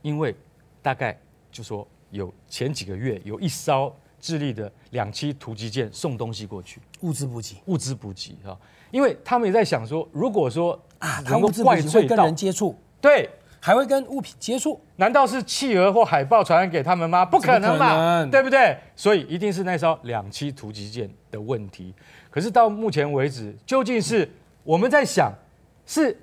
因为大概就说有前几个月有一艘智利的两栖突击舰送东西过去，物资补给，物资补给啊，因为他们也在想说，如果说啊，他们不进行跟人接触，对。还会跟物品接触？难道是企鹅或海豹传染给他们吗？不可能吧，对不对？所以一定是那艘两栖突击舰的问题。可是到目前为止，究竟是我们在想，是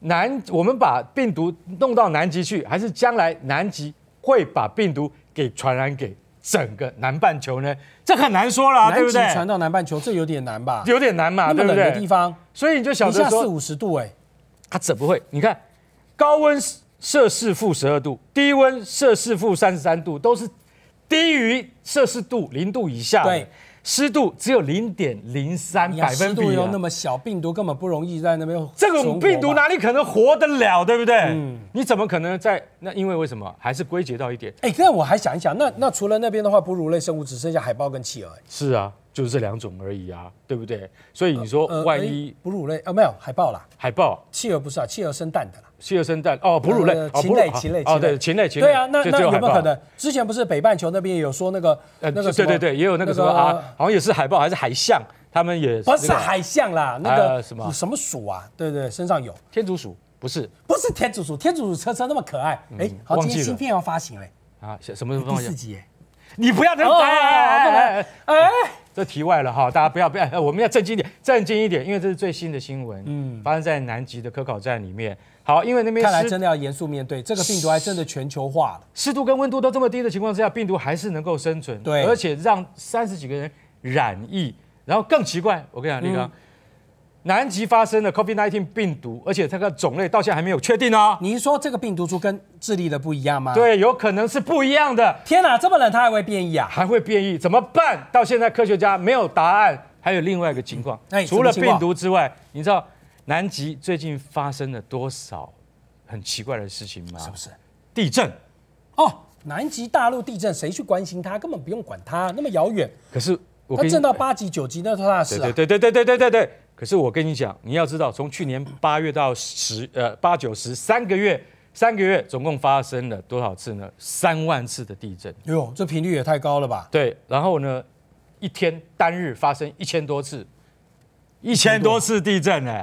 南我们把病毒弄到南极去，还是将来南极会把病毒给传染给整个南半球呢？这很难说了，不对？传到南半球，这有点难吧？有点难嘛，对不对？地方，所以你就晓得说，四五十度，哎，它怎不会？你看高温。摄氏负十二度，低温摄氏负三十三度，都是低于摄氏度零度以下。对，湿度只有零点零三百分比，那么小病毒根本不容易在那边。这种病毒哪里可能活得了，对不对？嗯，你怎么可能在？那因为为什么？还是归结到一点。哎，那我还想一想，那那除了那边的话，哺乳类生物只剩下海豹跟企鹅。是啊，就是这两种而已啊，对不对？所以你说万一哺乳类呃没有海豹啦，海豹、企鹅不是啊，企鹅生蛋的啦。需要生蛋哦，哺乳类，禽类，禽类，哦，对，禽类，禽类，对啊，那那有没有可能？之前不是北半球那边有说那个，那个，对对对，也有那个么啊，好像也是海豹还是海象，他们也不是海象啦，那个什么什么鼠啊，对对，身上有天竺鼠，不是，不是天竺鼠，天竺鼠车车那么可爱，哎，好，今天新片要发行嘞，啊，什么第四集？哎，你不要这么，哎。这题外了哈，大家不要，不要，我们要正经点，正经一点，因为这是最新的新闻，嗯，发生在南极的科考站里面。好，因为那边看来真的要严肃面对，这个病毒还真的全球化了。湿度跟温度都这么低的情况之下，病毒还是能够生存，对，而且让三十几个人染疫，然后更奇怪，我跟你讲，李刚。南极发生的 COVID-19 病毒，而且它的种类到现在还没有确定哦。你说这个病毒株跟智利的不一样吗？对，有可能是不一样的。天哪，这么冷它还会变异啊？还会变异，怎么办？到现在科学家没有答案。还有另外一个情况，除了病毒之外，你知道南极最近发生了多少很奇怪的事情吗？不是地震？哦，南极大陆地震，谁去关心它？根本不用管它，那么遥远。可是它震到八级九级，那多大事啊？对对对对对对对。可是我跟你讲，你要知道，从去年八月到十呃八九十三个月，三个月总共发生了多少次呢？三万次的地震。哟，这频率也太高了吧？对。然后呢，一天单日发生一千多次，一千多次地震呢，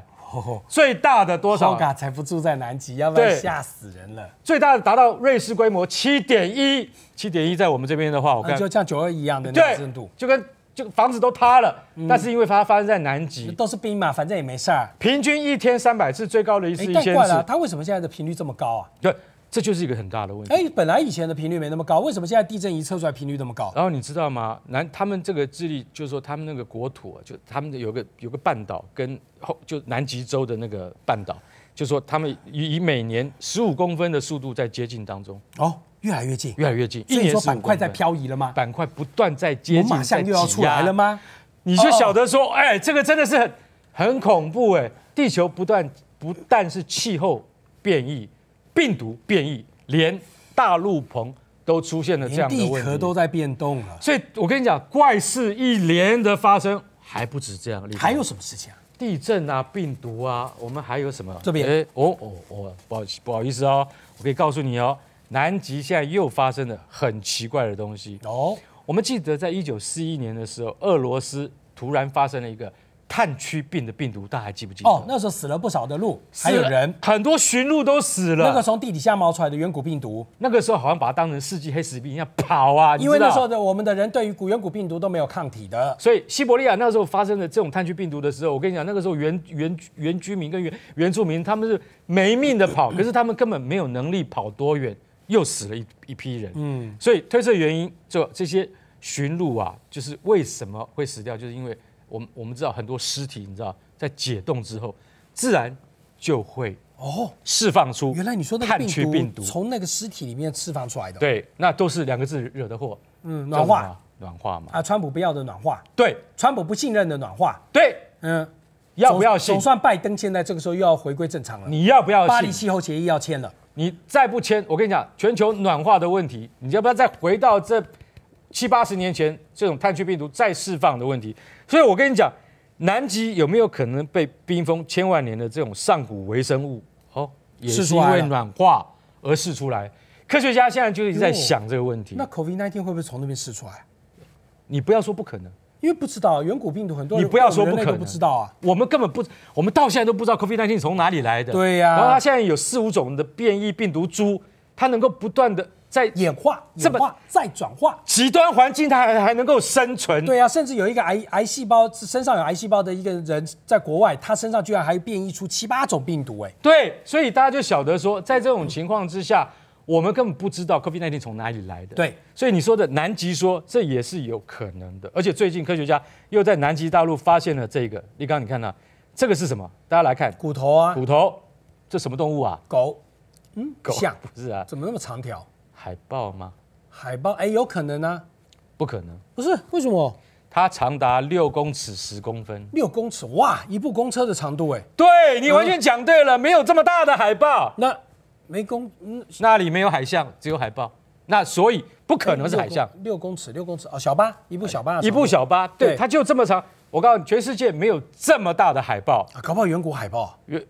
最大的多少？才不住在南极，要不然吓死人了。最大的达到瑞士规模七点一，七点一在我们这边的话，我就像九二一样的个震度，就跟。就房子都塌了，但是因为发发生在南极，都是冰嘛，反正也没事儿。平均一天三百次，最高的一次一怪了，它为什么现在的频率这么高啊？对，这就是一个很大的问题。哎，本来以前的频率没那么高，为什么现在地震仪测出来频率那么高？然后你知道吗？南他们这个智利，就是说他们那个国土，就他们有个有个半岛，跟后就南极洲的那个半岛，就是说他们以以每年十五公分的速度在接近当中。哦。越来越近，越来越近。一年说板块在漂移了吗？板块不断在接近，马上又要出来了吗？你就晓得说，哎，这个真的是很恐怖哎！地球不断不但是气候变异、病毒变异，连大陆棚都出现了这样的问题，地壳都在变动了。所以我跟你讲，怪事一连的发生还不止这样，还有什么事情啊？地震啊，病毒啊，我们还有什么？这边，哎，哦哦哦，不好不好意思哦，我可以告诉你哦。南极现在又发生了很奇怪的东西。哦，我们记得在一九四一年的时候，俄罗斯突然发生了一个炭疽病的病毒，大家还记不记得？哦，那时候死了不少的鹿，还有人，很多驯鹿都死了。那个从地底下冒出来的远古病毒，那个时候好像把它当成世纪黑死病一样跑啊。因为那时候的我们的人对于古远古病毒都没有抗体的。所以西伯利亚那时候发生的这种炭疽病毒的时候，我跟你讲，那个时候原原原居民跟原原住民他们是没命的跑，可是他们根本没有能力跑多远。又死了一一批人，嗯，所以推测原因，就这些驯鹿啊，就是为什么会死掉，就是因为我们我们知道很多尸体，你知道，在解冻之后，自然就会哦释放出原来你说那个病毒，病毒从那个尸体里面释放出来的，对，那都是两个字惹的祸，嗯，暖化，暖化嘛，啊，川普不要的暖化，对，川普不信任的暖化，对，嗯，要不要？总算拜登现在这个时候又要回归正常了，你要不要？巴黎气候协议要签了。你再不签，我跟你讲，全球暖化的问题，你要不要再回到这七八十年前这种炭疽病毒再释放的问题？所以，我跟你讲，南极有没有可能被冰封千万年的这种上古微生物哦，也是因为暖化而试出来？科学家现在就是在想这个问题。那 COVID 1 9会不会从那边试出来？你不要说不可能。因为不知道远古病毒很多，你不要说不可能，不知道啊。我们根本不，我们到现在都不知道 COVID-19 从哪里来的。对呀，然后它现在有四五种的变异病毒株，它能够不断的在演化、演化、再转化。极端环境它还还能够生存。对呀，甚至有一个癌癌细胞身上有癌细胞的一个人，在国外，他身上居然还变异出七八种病毒哎。对，所以大家就晓得说，在这种情况之下。我们根本不知道 COVID-19 从哪里来的。对，所以你说的南极说这也是有可能的，而且最近科学家又在南极大陆发现了这个。你刚，你看到这个是什么？大家来看，骨头啊，骨头，这什么动物啊？狗，嗯，狗像不是啊？怎么那么长条？海豹吗？海豹，哎，有可能啊？不可能，不是为什么？它长达六公尺十公分，六公尺哇，一部公车的长度哎。对你完全讲对了，没有这么大的海豹。那。没公，嗯，那里没有海象，只有海豹，那所以不可能是海象。六公尺，六公尺哦，小巴一部小巴，一部小巴，对，它就这么长。我告诉你，全世界没有这么大的海豹，啊、搞不好远古海豹，远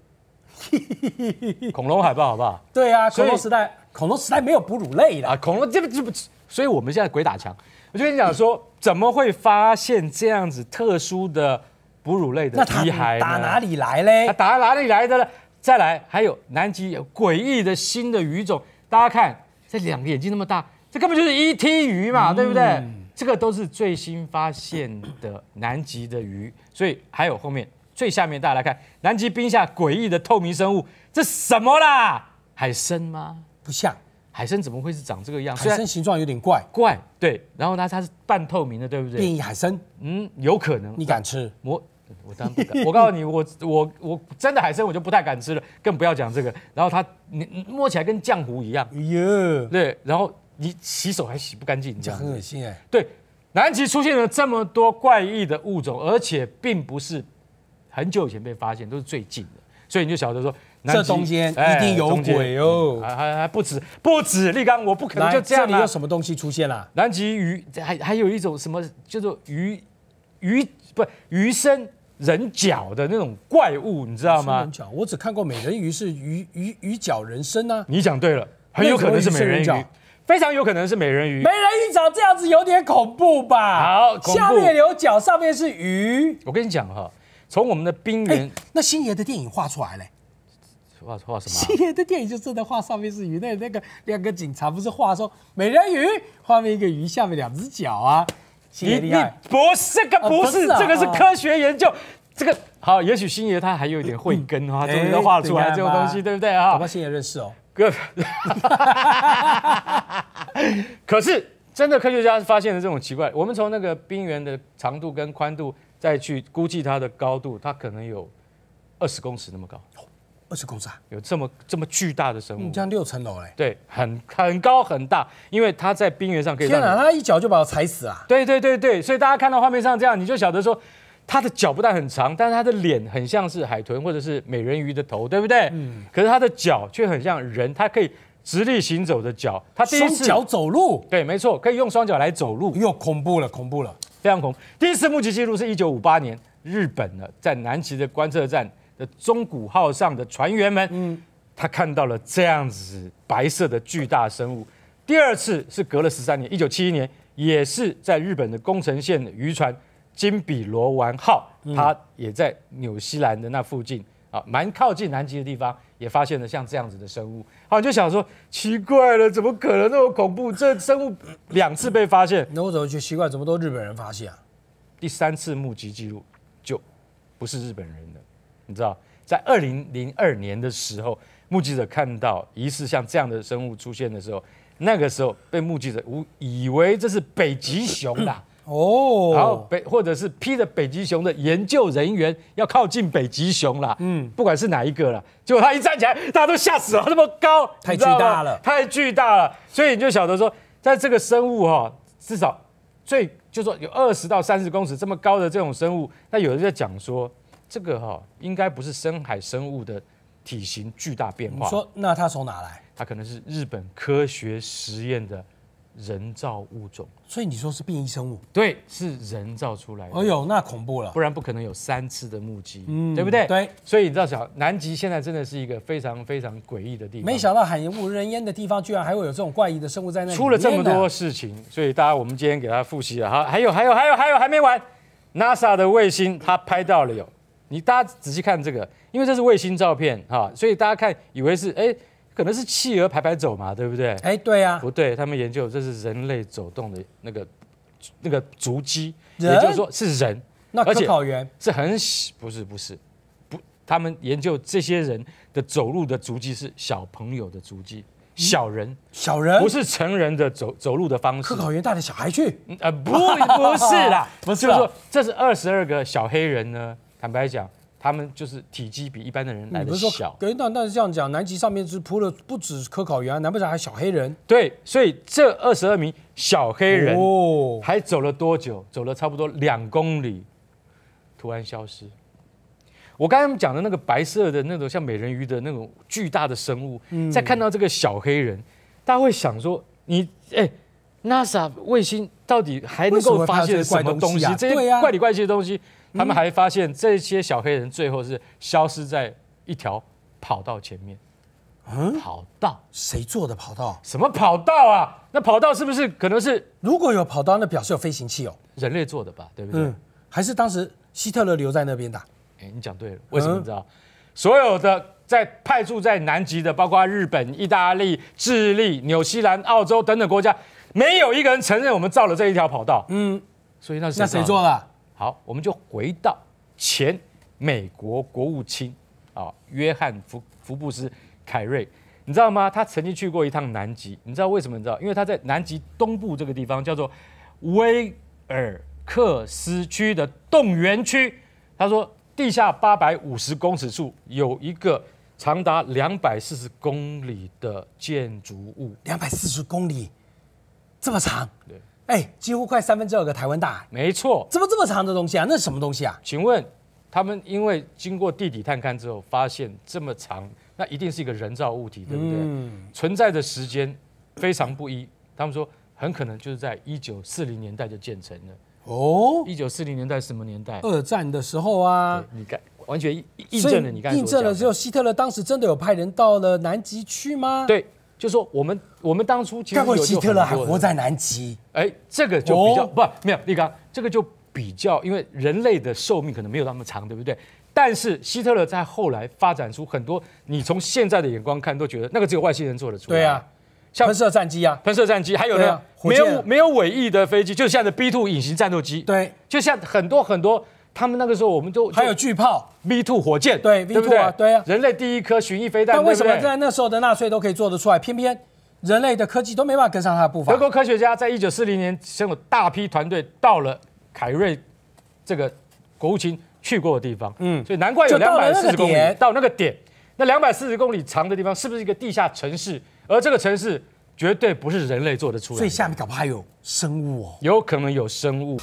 恐龙海豹好不好？对啊，恐龙时代，恐龙时代没有哺乳类的啊，恐龙这边这不，所以我们现在鬼打墙。我就跟你讲说，怎么会发现这样子特殊的哺乳类的遗骸呢？打哪里来嘞？打哪里来的呢？再来，还有南极有诡异的新的鱼种，大家看这两个眼睛那么大，这根本就是一 t 鱼嘛，对不对？这个都是最新发现的南极的鱼，所以还有后面最下面，大家来看南极冰下诡异的透明生物，这什么啦？海参吗？不像，海参怎么会是长这个样子？海参形状有点怪，怪对。然后呢，它是半透明的，对不对？变异海参，嗯，有可能。你敢吃？我。我当不敢，我告诉你，我我我真的海参我就不太敢吃了，更不要讲这个。然后它你摸起来跟浆糊一样，哎对，然后你洗手还洗不干净，这样很恶心哎。对，南极出现了这么多怪异的物种，而且并不是很久以前被发现，都是最近的，所以你就晓得说，这中间一定有鬼哦。还还不止不止，立刚我不可能就这样。里有什么东西出现了？南极鱼还还有一种什么叫做鱼鱼不鱼生。人脚的那种怪物，你知道吗？人脚，我只看过美人鱼是鱼鱼鱼脚人身啊。你讲对了，很有可能是美人鱼，非常有可能是美人鱼。美人鱼长这样子有点恐怖吧？好，下面有脚，上面是鱼。我跟你讲哈，从我们的冰原，那星爷的电影画出来嘞。画画什么？星爷的电影就是在画上面是鱼，那那个两个警察不是画说美人鱼，画一个鱼，下面两只脚啊。你你不是个不是这个是科学研究，这个好，也许星爷他还有一点慧根啊，终于画出来这种东西，对不对啊？我跟星爷认识哦。可是真的科学家是发现了这种奇怪，我们从那个冰原的长度跟宽度再去估计它的高度，它可能有二十公尺那么高。二十公尺啊！有这么这么巨大的生物，像六层楼哎，对，很很高很大，因为它在冰原上可以。天啊，它一脚就把我踩死啊！对对对对，所以大家看到画面上这样，你就晓得说，它的脚不但很长，但是它的脸很像是海豚或者是美人鱼的头，对不对？嗯。可是它的脚却很像人，它可以直立行走的脚，它双脚走路。对，没错，可以用双脚来走路。又恐怖了，恐怖了，非常恐。第一次目击记录是一九五八年，日本的在南极的观测站。的中古号上的船员们，嗯，他看到了这样子白色的巨大生物。第二次是隔了十三年，一九七一年，也是在日本的宫城县的渔船金比罗丸号，它也在纽西兰的那附近啊，蛮靠近南极的地方，也发现了像这样子的生物。好，就想说奇怪了，怎么可能那么恐怖？这生物两次被发现，那我怎么觉得奇怪？怎么都日本人发现啊？第三次目击记录就不是日本人你知道，在二零零二年的时候，目击者看到疑似像这样的生物出现的时候，那个时候被目击者误以为这是北极熊啦。哦，然后北或者是披着北极熊的研究人员要靠近北极熊啦。嗯，不管是哪一个啦，结果他一站起来，大家都吓死了，那么高，太巨大了，太巨大了。所以你就晓得说，在这个生物哈，至少最就说有二十到三十公尺这么高的这种生物，那有人在讲说。这个哈应该不是深海生物的体型巨大变化。你说那它从哪来？它可能是日本科学实验的人造物种。所以你说是变异生物？对，是人造出来的。哎呦，那恐怖了，不然不可能有三次的目击，对不对？对。所以你知道，小南极现在真的是一个非常非常诡异的地方。没想到海洋无人烟的地方，居然还会有这种怪异的生物在那。出了这么多事情，所以大家我们今天给他复习了哈，还有还有还有还有还没完，NASA 的卫星它拍到了有。你大家仔细看这个，因为这是卫星照片哈，所以大家看以为是哎，可能是企鹅排排走嘛，对不对？哎，对呀，不对，他们研究这是人类走动的那个那个足迹，也就是说是人。那科考员是很不是不是不，他们研究这些人的走路的足迹是小朋友的足迹，小人小人不是成人的走走路的方式。科考员带着小孩去？呃，不不是啦，不是，就是说这是二十二个小黑人呢。坦白讲，他们就是体积比一般的人来的小。哎，那那是这样讲，南极上面是铺了不止科考员啊，难不成还小黑人？对，所以这二十二名小黑人还走了多久？走了差不多两公里，突然消失。我刚刚讲的那个白色的那种像美人鱼的那种巨大的生物，在看到这个小黑人，大家会想说：你哎，NASA 卫星到底还能够发现什么东西？这些怪里怪气的东西。他们还发现这些小黑人最后是消失在一条跑道前面。嗯，跑道谁做的跑道？什么跑道啊？那跑道是不是可能是如果有跑道，那表示有飞行器哦？人类做的吧？对不对？嗯，还是当时希特勒留在那边的？哎，你讲对了。为什么你知道？所有的在派驻在南极的，包括日本、意大利、智利、纽西兰、澳洲等等国家，没有一个人承认我们造了这一条跑道。嗯，所以那是那谁做的？好，我们就回到前美国国务卿啊，约翰福福布斯凯瑞，你知道吗？他曾经去过一趟南极，你知道为什么？你知道？因为他在南极东部这个地方叫做威尔克斯区的动员区。他说，地下八百五十公尺处有一个长达两百四十公里的建筑物。两百四十公里，这么长？对。哎，几乎快三分之二个台湾大海，没错。怎么这么长的东西啊？那是什么东西啊？请问他们因为经过地底探勘之后，发现这么长，那一定是一个人造物体，对不对？嗯。存在的时间非常不一，他们说很可能就是在一九四零年代就建成了。哦，一九四零年代什么年代？二战的时候啊。你看，完全印证了。你印证了之后，希特勒当时真的有派人到了南极去吗？对。就说我们我们当初其实，有希特勒还活在南极？哎，这个就比较不没有立刚，这个就比较，因为人类的寿命可能没有那么长，对不对？但是希特勒在后来发展出很多，你从现在的眼光看都觉得那个只有外星人做得出来。对啊，喷射战机啊，喷射战机还有呢，没有没有尾翼的飞机，就像的 B two 隐形战斗机，对，就像很多很多。他们那个时候，我们都还有巨炮 v two 火箭，对 v two 啊，对啊，人类第一颗巡弋飞弹。但为什么在那时候的纳粹都可以做得出来？偏偏人类的科技都没办法跟上他的步伐。德国科学家在一九四零年，先有大批团队到了凯瑞这个国务卿去过的地方，嗯，所以难怪有两百四十公里到那个点，那两百四十公里长的地方是不是一个地下城市？而这个城市。绝对不是人类做得出来，最下面搞不好还有生物哦，有可能有生物。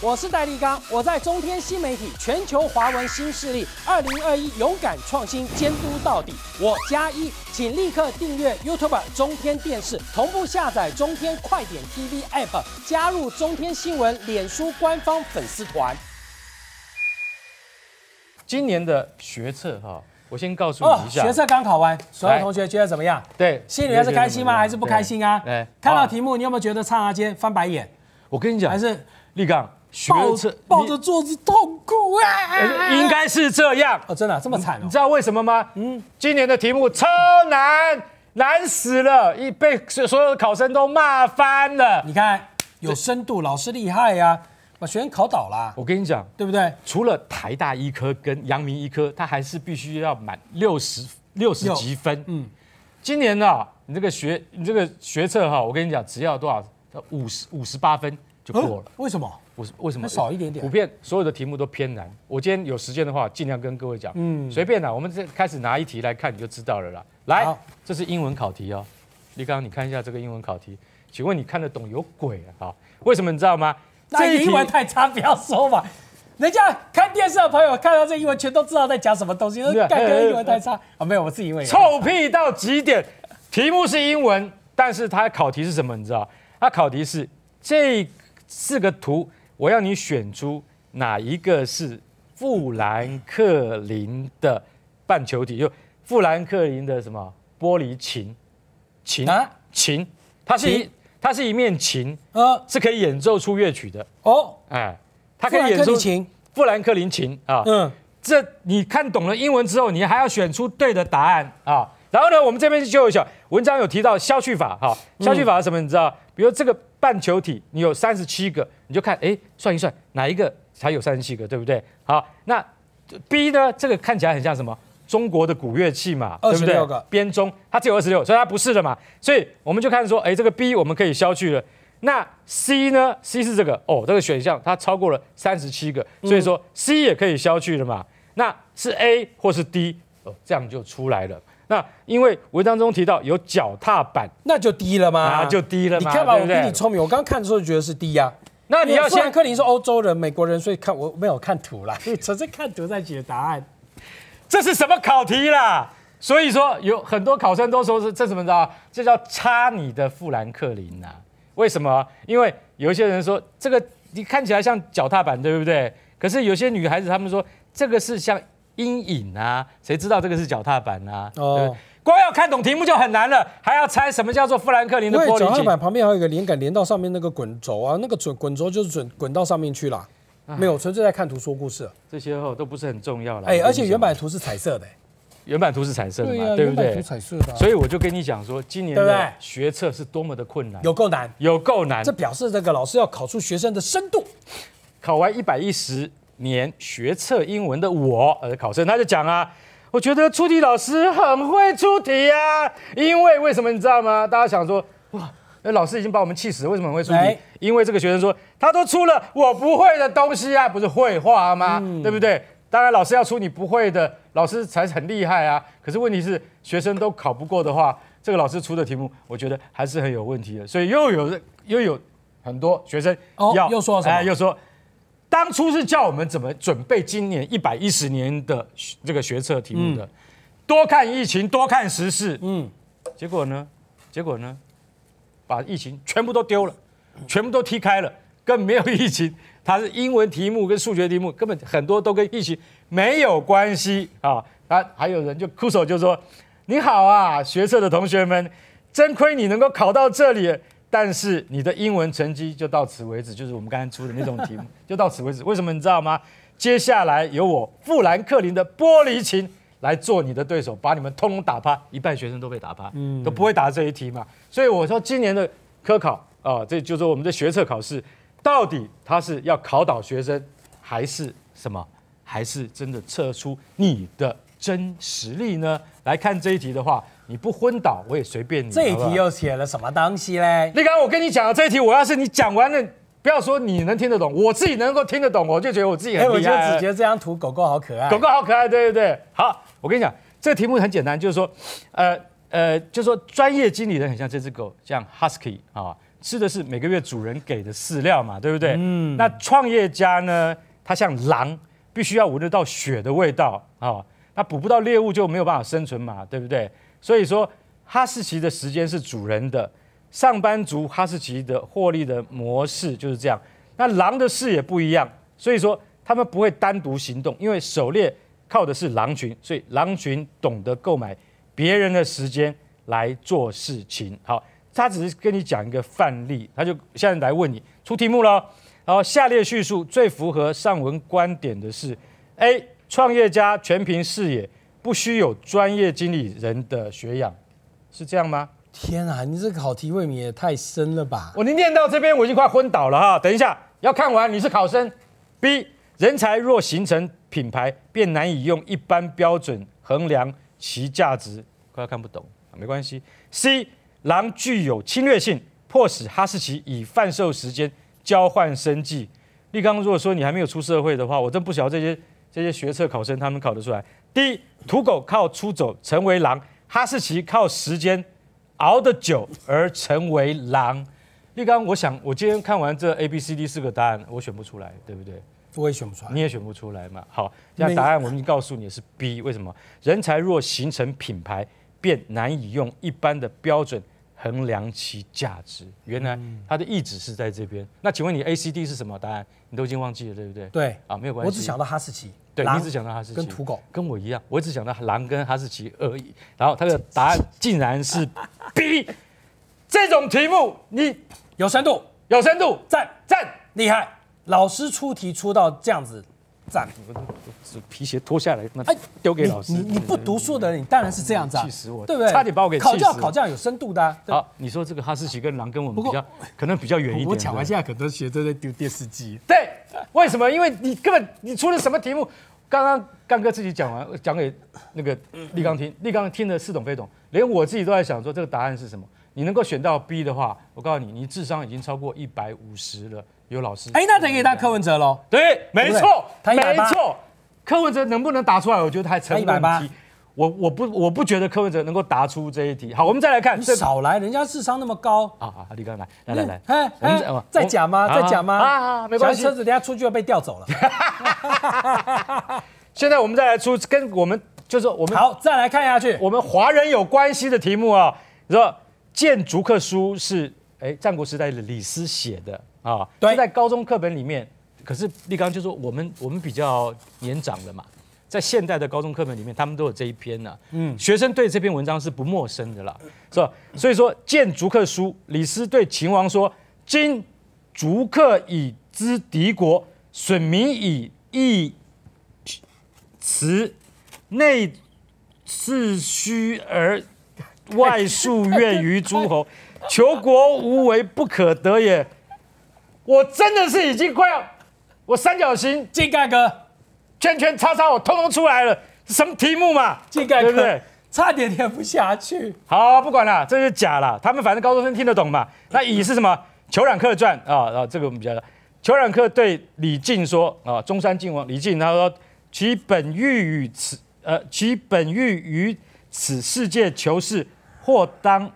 我是戴立刚，我在中天新媒体，全球华文新势力，二零二一勇敢创新，监督到底。我加一，请立刻订阅 YouTube 中天电视，同步下载中天快点 TV App，加入中天新闻脸书官方粉丝团。今年的学测哈。我先告诉你一下，学测刚考完，所有同学觉得怎么样？对，心里还是开心吗？还是不开心啊？看到题目，你有没有觉得刹那间翻白眼。我跟你讲，还是立刚学测抱着桌子痛苦啊！应该是这样哦，真的这么惨哦。你知道为什么吗？嗯，今年的题目超难，难死了，一被所有的考生都骂翻了。你看，有深度，老师厉害呀。把学员考倒了，我跟你讲，对不对？除了台大医科跟阳明医科，他还是必须要满六十六十级分。嗯，今年呢，你这个学你这个学测哈，我跟你讲，只要多少五十五十八分就过了。为什么？为什么？少一点点。普遍所有的题目都偏难。我今天有时间的话，尽量跟各位讲。嗯，随便啦，我们这开始拿一题来看，你就知道了啦。来，这是英文考题哦，立刚，你看一下这个英文考题，请问你看得懂有鬼啊？为什么你知道吗？这英文太差，不要说嘛！人家看电视的朋友看到这英文，全都知道在讲什么东西。感觉英文太差啊，没有，我是英文。臭屁到极点！题目是英文，但是它考题是什么？你知道？它考题是这四个图，我要你选出哪一个是富兰克林的半球体，就富兰克林的什么玻璃琴？琴？啊琴？它是一。它是一面琴啊，是可以演奏出乐曲的哦。哎，它可以演奏琴，富兰克林琴啊。嗯，这你看懂了英文之后，你还要选出对的答案啊。然后呢，我们这边就有一文章有提到消去法哈。消去法是什么？你知道？比如这个半球体，你有三十七个，你就看哎，算一算哪一个才有三十七个，对不对？好，那 B 呢？这个看起来很像什么？中国的古乐器嘛，对不对？编钟它只有二十六，所以它不是的嘛。所以我们就看说，哎，这个 B 我们可以消去了。那 C 呢？C 是这个哦，这个选项它超过了三十七个，所以说 C 也可以消去了嘛。那是 A 或是 D，哦，这样就出来了。那因为文章中提到有脚踏板，那就低了吗？啊，就低了嘛。你看吧，我比你聪明。我刚看的时候觉得是低呀。那你要，克林是欧洲人、美国人，所以看我没有看图啦，所 以只是看图在解答案。这是什么考题啦？所以说有很多考生都说是这怎么着？这叫插你的富兰克林呐？为什么？因为有一些人说这个你看起来像脚踏板，对不对？可是有些女孩子她们说这个是像阴影啊，谁知道这个是脚踏板啊？哦，光要看懂题目就很难了，还要猜什么叫做富兰克林的玻璃？脚踏板旁边还有一个连杆连到上面那个滚轴啊，那个准滚轴就是准滚到上面去了。没有，纯粹在看图说故事。这些都都不是很重要了。哎，而且原版图是彩色的，原版图是彩色的，嘛，对不对？彩色的，所以我就跟你讲说，今年的学测是多么的困难，有够难，有够难。这表示这个老师要考出学生的深度。考完一百一十年学测英文的我，呃，考生他就讲啊，我觉得出题老师很会出题啊，因为为什么你知道吗？大家想说，哇。那老师已经把我们气死，为什么会出题？因为这个学生说，他都出了我不会的东西啊，不是绘画吗？对不对？当然，老师要出你不会的，老师才是很厉害啊。可是问题是，学生都考不过的话，这个老师出的题目，我觉得还是很有问题的。所以又有又有很多学生要又说什么？又说当初是叫我们怎么准备今年一百一十年的这个学测题目的，多看疫情，多看时事。嗯，结果呢？结果呢？把疫情全部都丢了，全部都踢开了，更没有疫情。它是英文题目跟数学题目，根本很多都跟疫情没有关系啊。那还有人就哭手就说：“你好啊，学测的同学们，真亏你能够考到这里，但是你的英文成绩就到此为止，就是我们刚刚出的那种题目，就到此为止。为什么你知道吗？接下来有我富兰克林的玻璃琴。”来做你的对手，把你们通通打趴，一半学生都被打趴，嗯，都不会答这一题嘛。所以我说今年的科考啊，这就是我们的学测考试，到底他是要考倒学生，还是什么？还是真的测出你的真实力呢？来看这一题的话，你不昏倒我也随便你。这一题又写了什么东西嘞？刚刚我跟你讲了这一题，我要是你讲完了，不要说你能听得懂，我自己能够听得懂，我就觉得我自己很厉害。我就只觉得这张图狗狗好可爱，狗狗好可爱，对对对，好。我跟你讲，这个题目很简单，就是说，呃呃，就是说，专业经理人很像这只狗，像 husky 啊，吃的是每个月主人给的饲料嘛，对不对？嗯。那创业家呢，他像狼，必须要闻得到血的味道啊，那捕不到猎物就没有办法生存嘛，对不对？所以说，哈士奇的时间是主人的，上班族哈士奇的获利的模式就是这样。那狼的视野不一样，所以说他们不会单独行动，因为狩猎。靠的是狼群，所以狼群懂得购买别人的时间来做事情。好，他只是跟你讲一个范例，他就现在来问你出题目了。好，下列叙述最符合上文观点的是：A. 创业家全凭视野，不需有专业经理人的学养，是这样吗？天啊，你这个考题未免也太深了吧！我你念到这边我已经快昏倒了哈。等一下要看完，你是考生。B. 人才若形成品牌便难以用一般标准衡量其价值，快看不懂没关系。C，狼具有侵略性，迫使哈士奇以贩售时间交换生计。立刚，如果说你还没有出社会的话，我真不晓得这些这些学测考生他们考得出来。D，土狗靠出走成为狼，哈士奇靠时间熬得久而成为狼。立刚，我想我今天看完这 A、B、C、D 四个答案，我选不出来，对不对？我也选不出来，你也选不出来嘛。好，现在答案我已经告诉你是 B，为什么？人才若形成品牌，便难以用一般的标准衡量其价值。原来它的意旨是在这边。那请问你 A、C、D 是什么答案？你都已经忘记了，对不对？对，啊，没有关系。我只想到哈士奇，对，你只想到哈士奇，跟土狗，跟我一样，我一直到狼跟哈士奇而已。然后他的答案竟然是 B，这种题目你有深度，有深度，赞赞，厉害。老师出题出到这样子，站，皮鞋脱下来，哎，丢给老师。你你不读书的人，你当然是这样子。气死我！对不对？差点把我给考，教考这样有深度的。好，你说这个哈士奇跟狼跟我们比较，可能比较远一点。我抢完现在很多学生在丢电视机。对，为什么？因为你根本你出了什么题目？刚刚刚哥自己讲完，讲给那个立刚听，立刚听得似懂非懂，连我自己都在想说这个答案是什么。你能够选到 B 的话，我告诉你，你智商已经超过一百五十了。有老师哎，那等于他柯文哲喽。对，没错，他没错，柯文哲能不能答出来？我觉得他还差一百八。我我不我不觉得柯文哲能够答出这一题。好，我们再来看。少来，人家智商那么高。啊啊，李刚来，来来来。哎哎，在讲吗？在讲吗？啊啊，没关系。车子，等下出去要被调走了。现在我们再来出跟我们就是我们。好，再来看下去，我们华人有关系的题目啊。你说《谏逐客书》是哎战国时代的李斯写的。啊，对，在高中课本里面，可是立刚就说我们我们比较年长的嘛，在现代的高中课本里面，他们都有这一篇呢。嗯，学生对这篇文章是不陌生的啦，是吧？所以说，见逐客书，李斯对秦王说：“今逐客以资敌国，损民以益，辞，内是虚而外树怨于诸侯，求国无为不可得也。”我真的是已经快要，我三角形、金盖哥、圈圈叉叉，我通通出来了。什么题目嘛？金盖哥差点念不下去。好，不管了，这是假了。他们反正高中生听得懂嘛。那乙是什么？《裘冉客传》啊，然后这个我们比较。裘冉客对李靖说：“啊，中山靖王李靖，他说其本欲与此，呃，其本欲于此世界求是，或当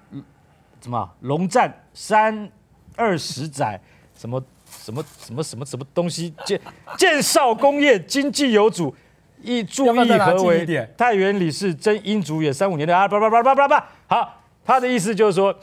什么龙战三二十载。”什么什么什么什么什么东西建建绍工业经济有主，一注意何为太原理是真英主也三五年的啊叭叭叭叭叭叭好，他的意思就是说，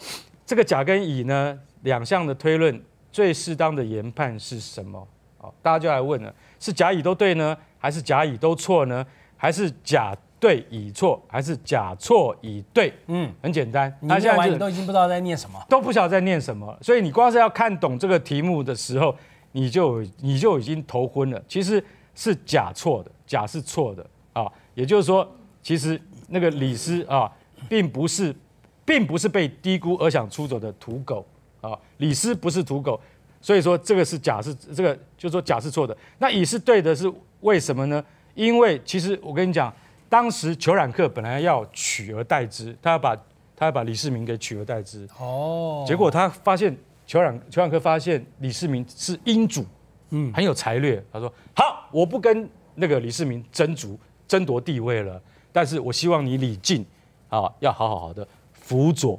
这个甲跟乙呢两项的推论最适当的研判是什么？哦，大家就来问了，是甲乙都对呢，还是甲乙都错呢，还是甲？对，乙错还是甲错乙对？嗯，很简单。他现在都已经不知道在念什么，都不晓得在念什么。所以你光是要看懂这个题目的时候，你就你就已经头昏了。其实是甲错的，甲是错的啊。也就是说，其实那个李斯啊，并不是，并不是被低估而想出走的土狗啊。李斯不是土狗，所以说这个是甲是这个，就说甲是错的。那乙是对的，是为什么呢？因为其实我跟你讲。当时，裘冉克本来要取而代之，他要把他要把李世民给取而代之。哦，结果他发现裘冉裘冉克发现李世民是英主，嗯，很有才略。他说：“好，我不跟那个李世民争主争夺地位了，但是我希望你李靖，啊，要好好好的辅佐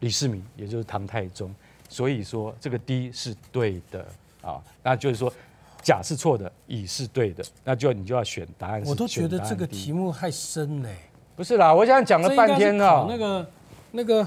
李世民，也就是唐太宗。所以说这个 D 是对的啊，那就是说。”甲是错的，乙是对的，那就你就要选答案。我都觉得这个题目太深嘞。不是啦，我现在讲了半天呢，那个那个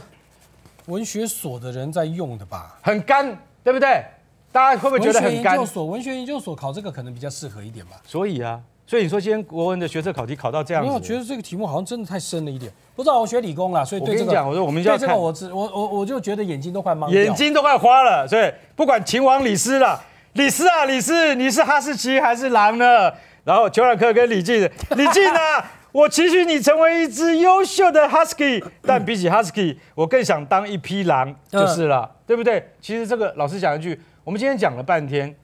文学所的人在用的吧，很干，对不对？大家会不会觉得很干？文学研究所，文学研究所考这个可能比较适合一点吧。所以啊，所以你说今天国文的学测考题考到这样子，我觉得这个题目好像真的太深了一点。不知道我学理工了，所以对这个，讲，我说我们要看这个，我我我我就觉得眼睛都快盲，眼睛都快花了。所以不管秦王李斯了。李斯啊，李斯，你是哈士奇还是狼呢？然后裘尔克跟李静，李静啊，我期许你成为一只优秀的 husky，但比起 husky，我更想当一匹狼就是了，对不对？其实这个老师讲一句，我们今天讲了半天，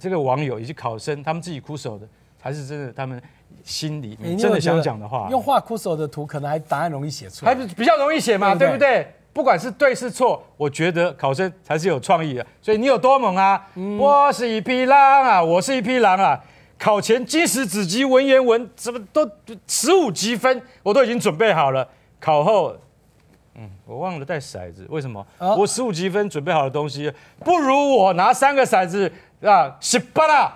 这个网友以及考生，他们自己哭手的，才是真的他们心里真的想讲的话，用画枯手的图，可能还答案容易写来，还是比较容易写嘛，对不对？不管是对是错，我觉得考生才是有创意的。所以你有多猛啊？我是一匹狼啊！我是一匹狼啊！考前《金石子集》文言文怎么都十五积分，我都已经准备好了。考后，嗯，我忘了带骰子，为什么？我十五积分准备好的东西，不如我拿三个骰子啊，十八啦，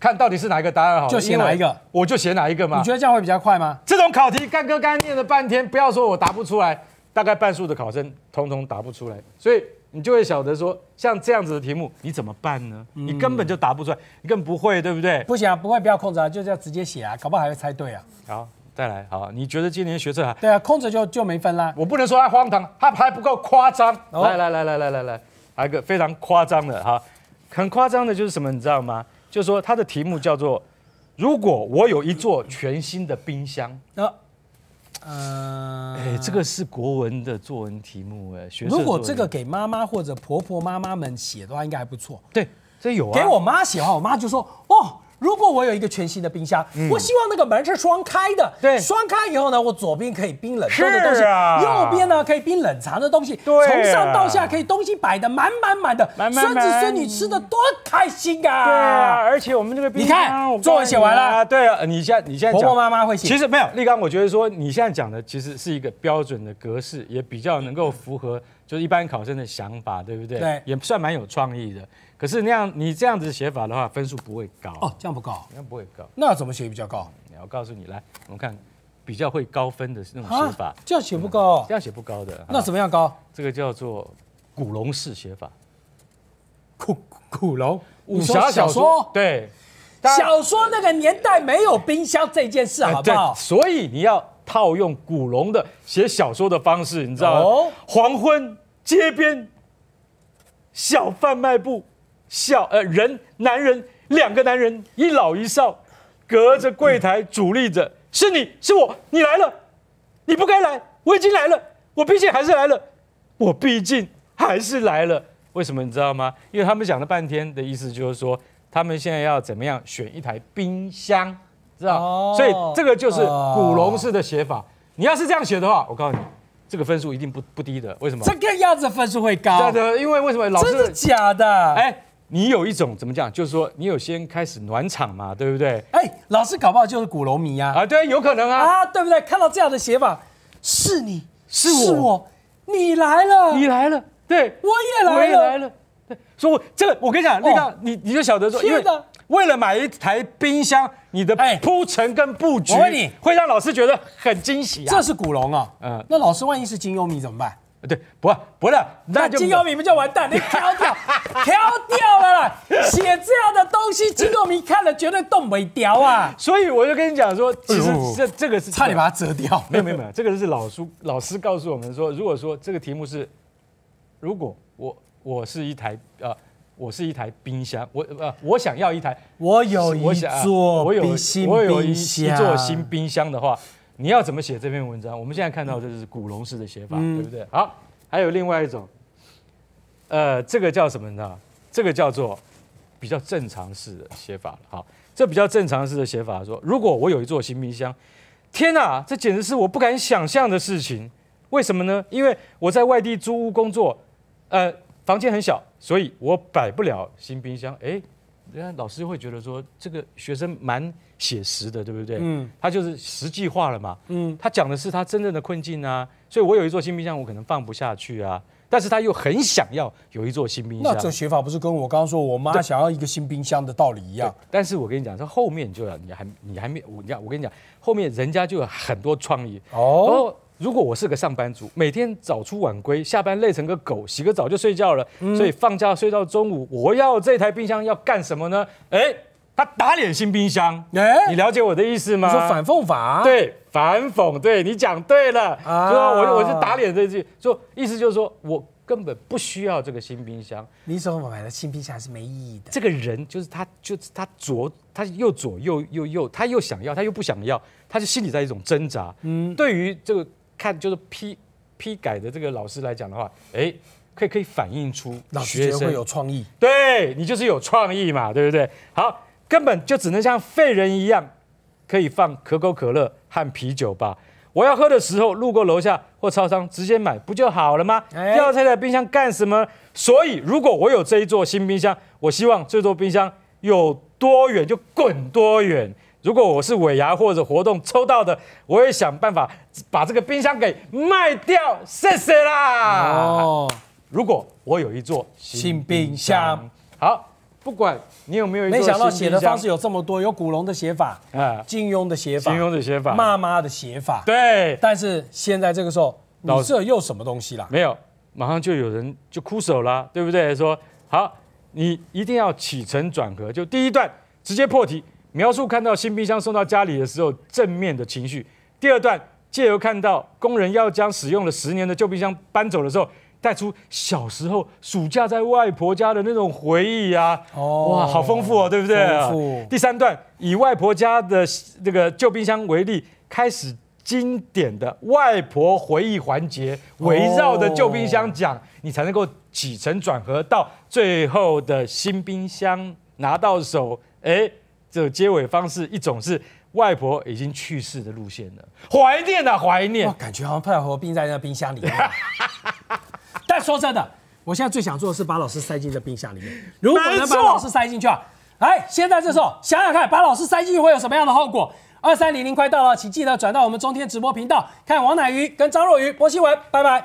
看到底是哪一个答案好？就写哪一个，我就写哪一个嘛。你觉得这样会比较快吗？这种考题干哥刚念了半天，不要说我答不出来。大概半数的考生通通答不出来，所以你就会晓得说，像这样子的题目，你怎么办呢？你根本就答不出来，你更不会，对不对？不行啊，不会不要空着啊，就是要直接写啊，搞不好还会猜对啊。好，再来，好，你觉得今年学测还……对啊，空着就就没分啦。我不能说它荒唐，它还不够夸张。来来来来来来来，还有一个非常夸张的哈，很夸张的就是什么，你知道吗？就是说它的题目叫做“如果我有一座全新的冰箱”，那。呃，哎，这个是国文的作文题目，哎，如果这个给妈妈或者婆婆妈妈们写的话，应该还不错。对，这有。啊。给我妈写的话，我妈就说，哦。如果我有一个全新的冰箱，我希望那个门是双开的。对，双开以后呢，我左边可以冰冷冻的东西，右边呢可以冰冷藏的东西。对，从上到下可以东西摆的满满满的，孙子孙女吃的多开心啊！对啊，而且我们这个你看，作文写完了。对啊，你现你现在婆婆妈妈会写？其实没有，立刚，我觉得说你现在讲的其实是一个标准的格式，也比较能够符合就是一般考生的想法，对不对？对，也算蛮有创意的。可是那样，你这样子写法的话，分数不会高哦。这样不高，那不会高。那怎么写比较高？我告诉你，来，我们看比较会高分的那种写法。这样写不高，这样写不高的。那怎么样高？这个叫做古龙式写法。古古龙武侠小说？对。小说那个年代没有冰箱这件事，好不好？所以你要套用古龙的写小说的方式，你知道吗？黄昏街边小贩卖部。小呃人男人两个男人一老一少，隔着柜台主立着。是你是我，你来了，你不该来，我已经来了，我毕竟还是来了，我毕竟还是来了。为什么你知道吗？因为他们讲了半天的意思就是说，他们现在要怎么样选一台冰箱，知道？所以这个就是古龙式的写法。你要是这样写的话，我告诉你，这个分数一定不不低的。为什么？这个样子分数会高。对的，因为为什么老师？真的假的？哎。你有一种怎么讲，就是说你有先开始暖场嘛，对不对？哎，老师搞不好就是古龙迷呀，啊，对，有可能啊，啊，对不对？看到这样的写法，是你，是我，是我，你来了，你来了，对，我也来了，我也来了，对，以我这个，我跟你讲，那个你你就晓得说，因为为了买一台冰箱，你的铺陈跟布局，我问你会让老师觉得很惊喜，啊！这是古龙啊，嗯，那老师万一是金庸迷怎么办？对，不不是，那金友明就完蛋，你挑掉，挑掉了。啦！写这样的东西，金友明看了绝对动不一调啊。所以我就跟你讲说，其实这这个是差点把它折掉，没有没有没有，这个是老书老师告诉我们说，如果说这个题目是，如果我我是一台呃，我是一台冰箱，我呃我想要一台，我有一座新冰箱的话。你要怎么写这篇文章？我们现在看到就是古龙式的写法，对不对？好，还有另外一种，呃，这个叫什么呢？这个叫做比较正常式的写法。好，这比较正常式的写法说：如果我有一座新冰箱，天哪，这简直是我不敢想象的事情。为什么呢？因为我在外地租屋工作，呃，房间很小，所以我摆不了新冰箱。哎。人家老师会觉得说，这个学生蛮写实的，对不对？嗯，他就是实际化了嘛。嗯，他讲的是他真正的困境啊。所以，我有一座新冰箱，我可能放不下去啊。但是他又很想要有一座新冰箱。那这写法不是跟我刚刚说我妈想要一个新冰箱的道理一样？但是我跟你讲，这后面就，要你还你还没我，我跟你讲，后面人家就有很多创意哦。如果我是个上班族，每天早出晚归，下班累成个狗，洗个澡就睡觉了，所以放假睡到中午。我要这台冰箱要干什么呢？哎，他打脸新冰箱，哎，你了解我的意思吗？你说反讽法？对，反讽，对你讲对了，对啊、我我就打脸这句，就意思就是说我根本不需要这个新冰箱。你么买的新冰箱是没意义的。这个人就是他，就是他左他又左又又又，他又想要，他又不想要，他就心里在一种挣扎。嗯，对于这个。看，就是批批改的这个老师来讲的话，哎，可以可以反映出学生会有创意。对你就是有创意嘛，对不对？好，根本就只能像废人一样，可以放可口可乐和啤酒吧。我要喝的时候，路过楼下或超商直接买不就好了吗？要拆在冰箱干什么？所以，如果我有这一座新冰箱，我希望这座冰箱有多远就滚多远。如果我是尾牙或者活动抽到的，我也想办法把这个冰箱给卖掉，谢谢啦。哦，如果我有一座新冰箱，好，不管你有没有，没想到写的方式有这么多，有古龙的写法，啊，金庸的写法，金庸的写法，妈妈的写法，对。但是现在这个时候，你这又什么东西啦？没有，马上就有人就枯手啦，对不对？说好，你一定要起承转合，就第一段直接破题。描述看到新冰箱送到家里的时候正面的情绪。第二段借由看到工人要将使用了十年的旧冰箱搬走的时候，带出小时候暑假在外婆家的那种回忆啊，哇，好丰富哦，对不对？第三段以外婆家的那个旧冰箱为例，开始经典的外婆回忆环节，围绕的旧冰箱讲，你才能够起承转合到最后的新冰箱拿到手，哎。这个结尾方式，一种是外婆已经去世的路线了，怀念啊怀念，感觉好像外婆冰在那冰箱里面。但说真的，我现在最想做的是把老师塞进这冰箱里面。如果能把老师塞进去啊，哎，现在这时候想想看，把老师塞进去会有什么样的后果？二三零零快到了，请记得转到我们中天直播频道看王乃瑜跟张若瑜波西文，拜拜。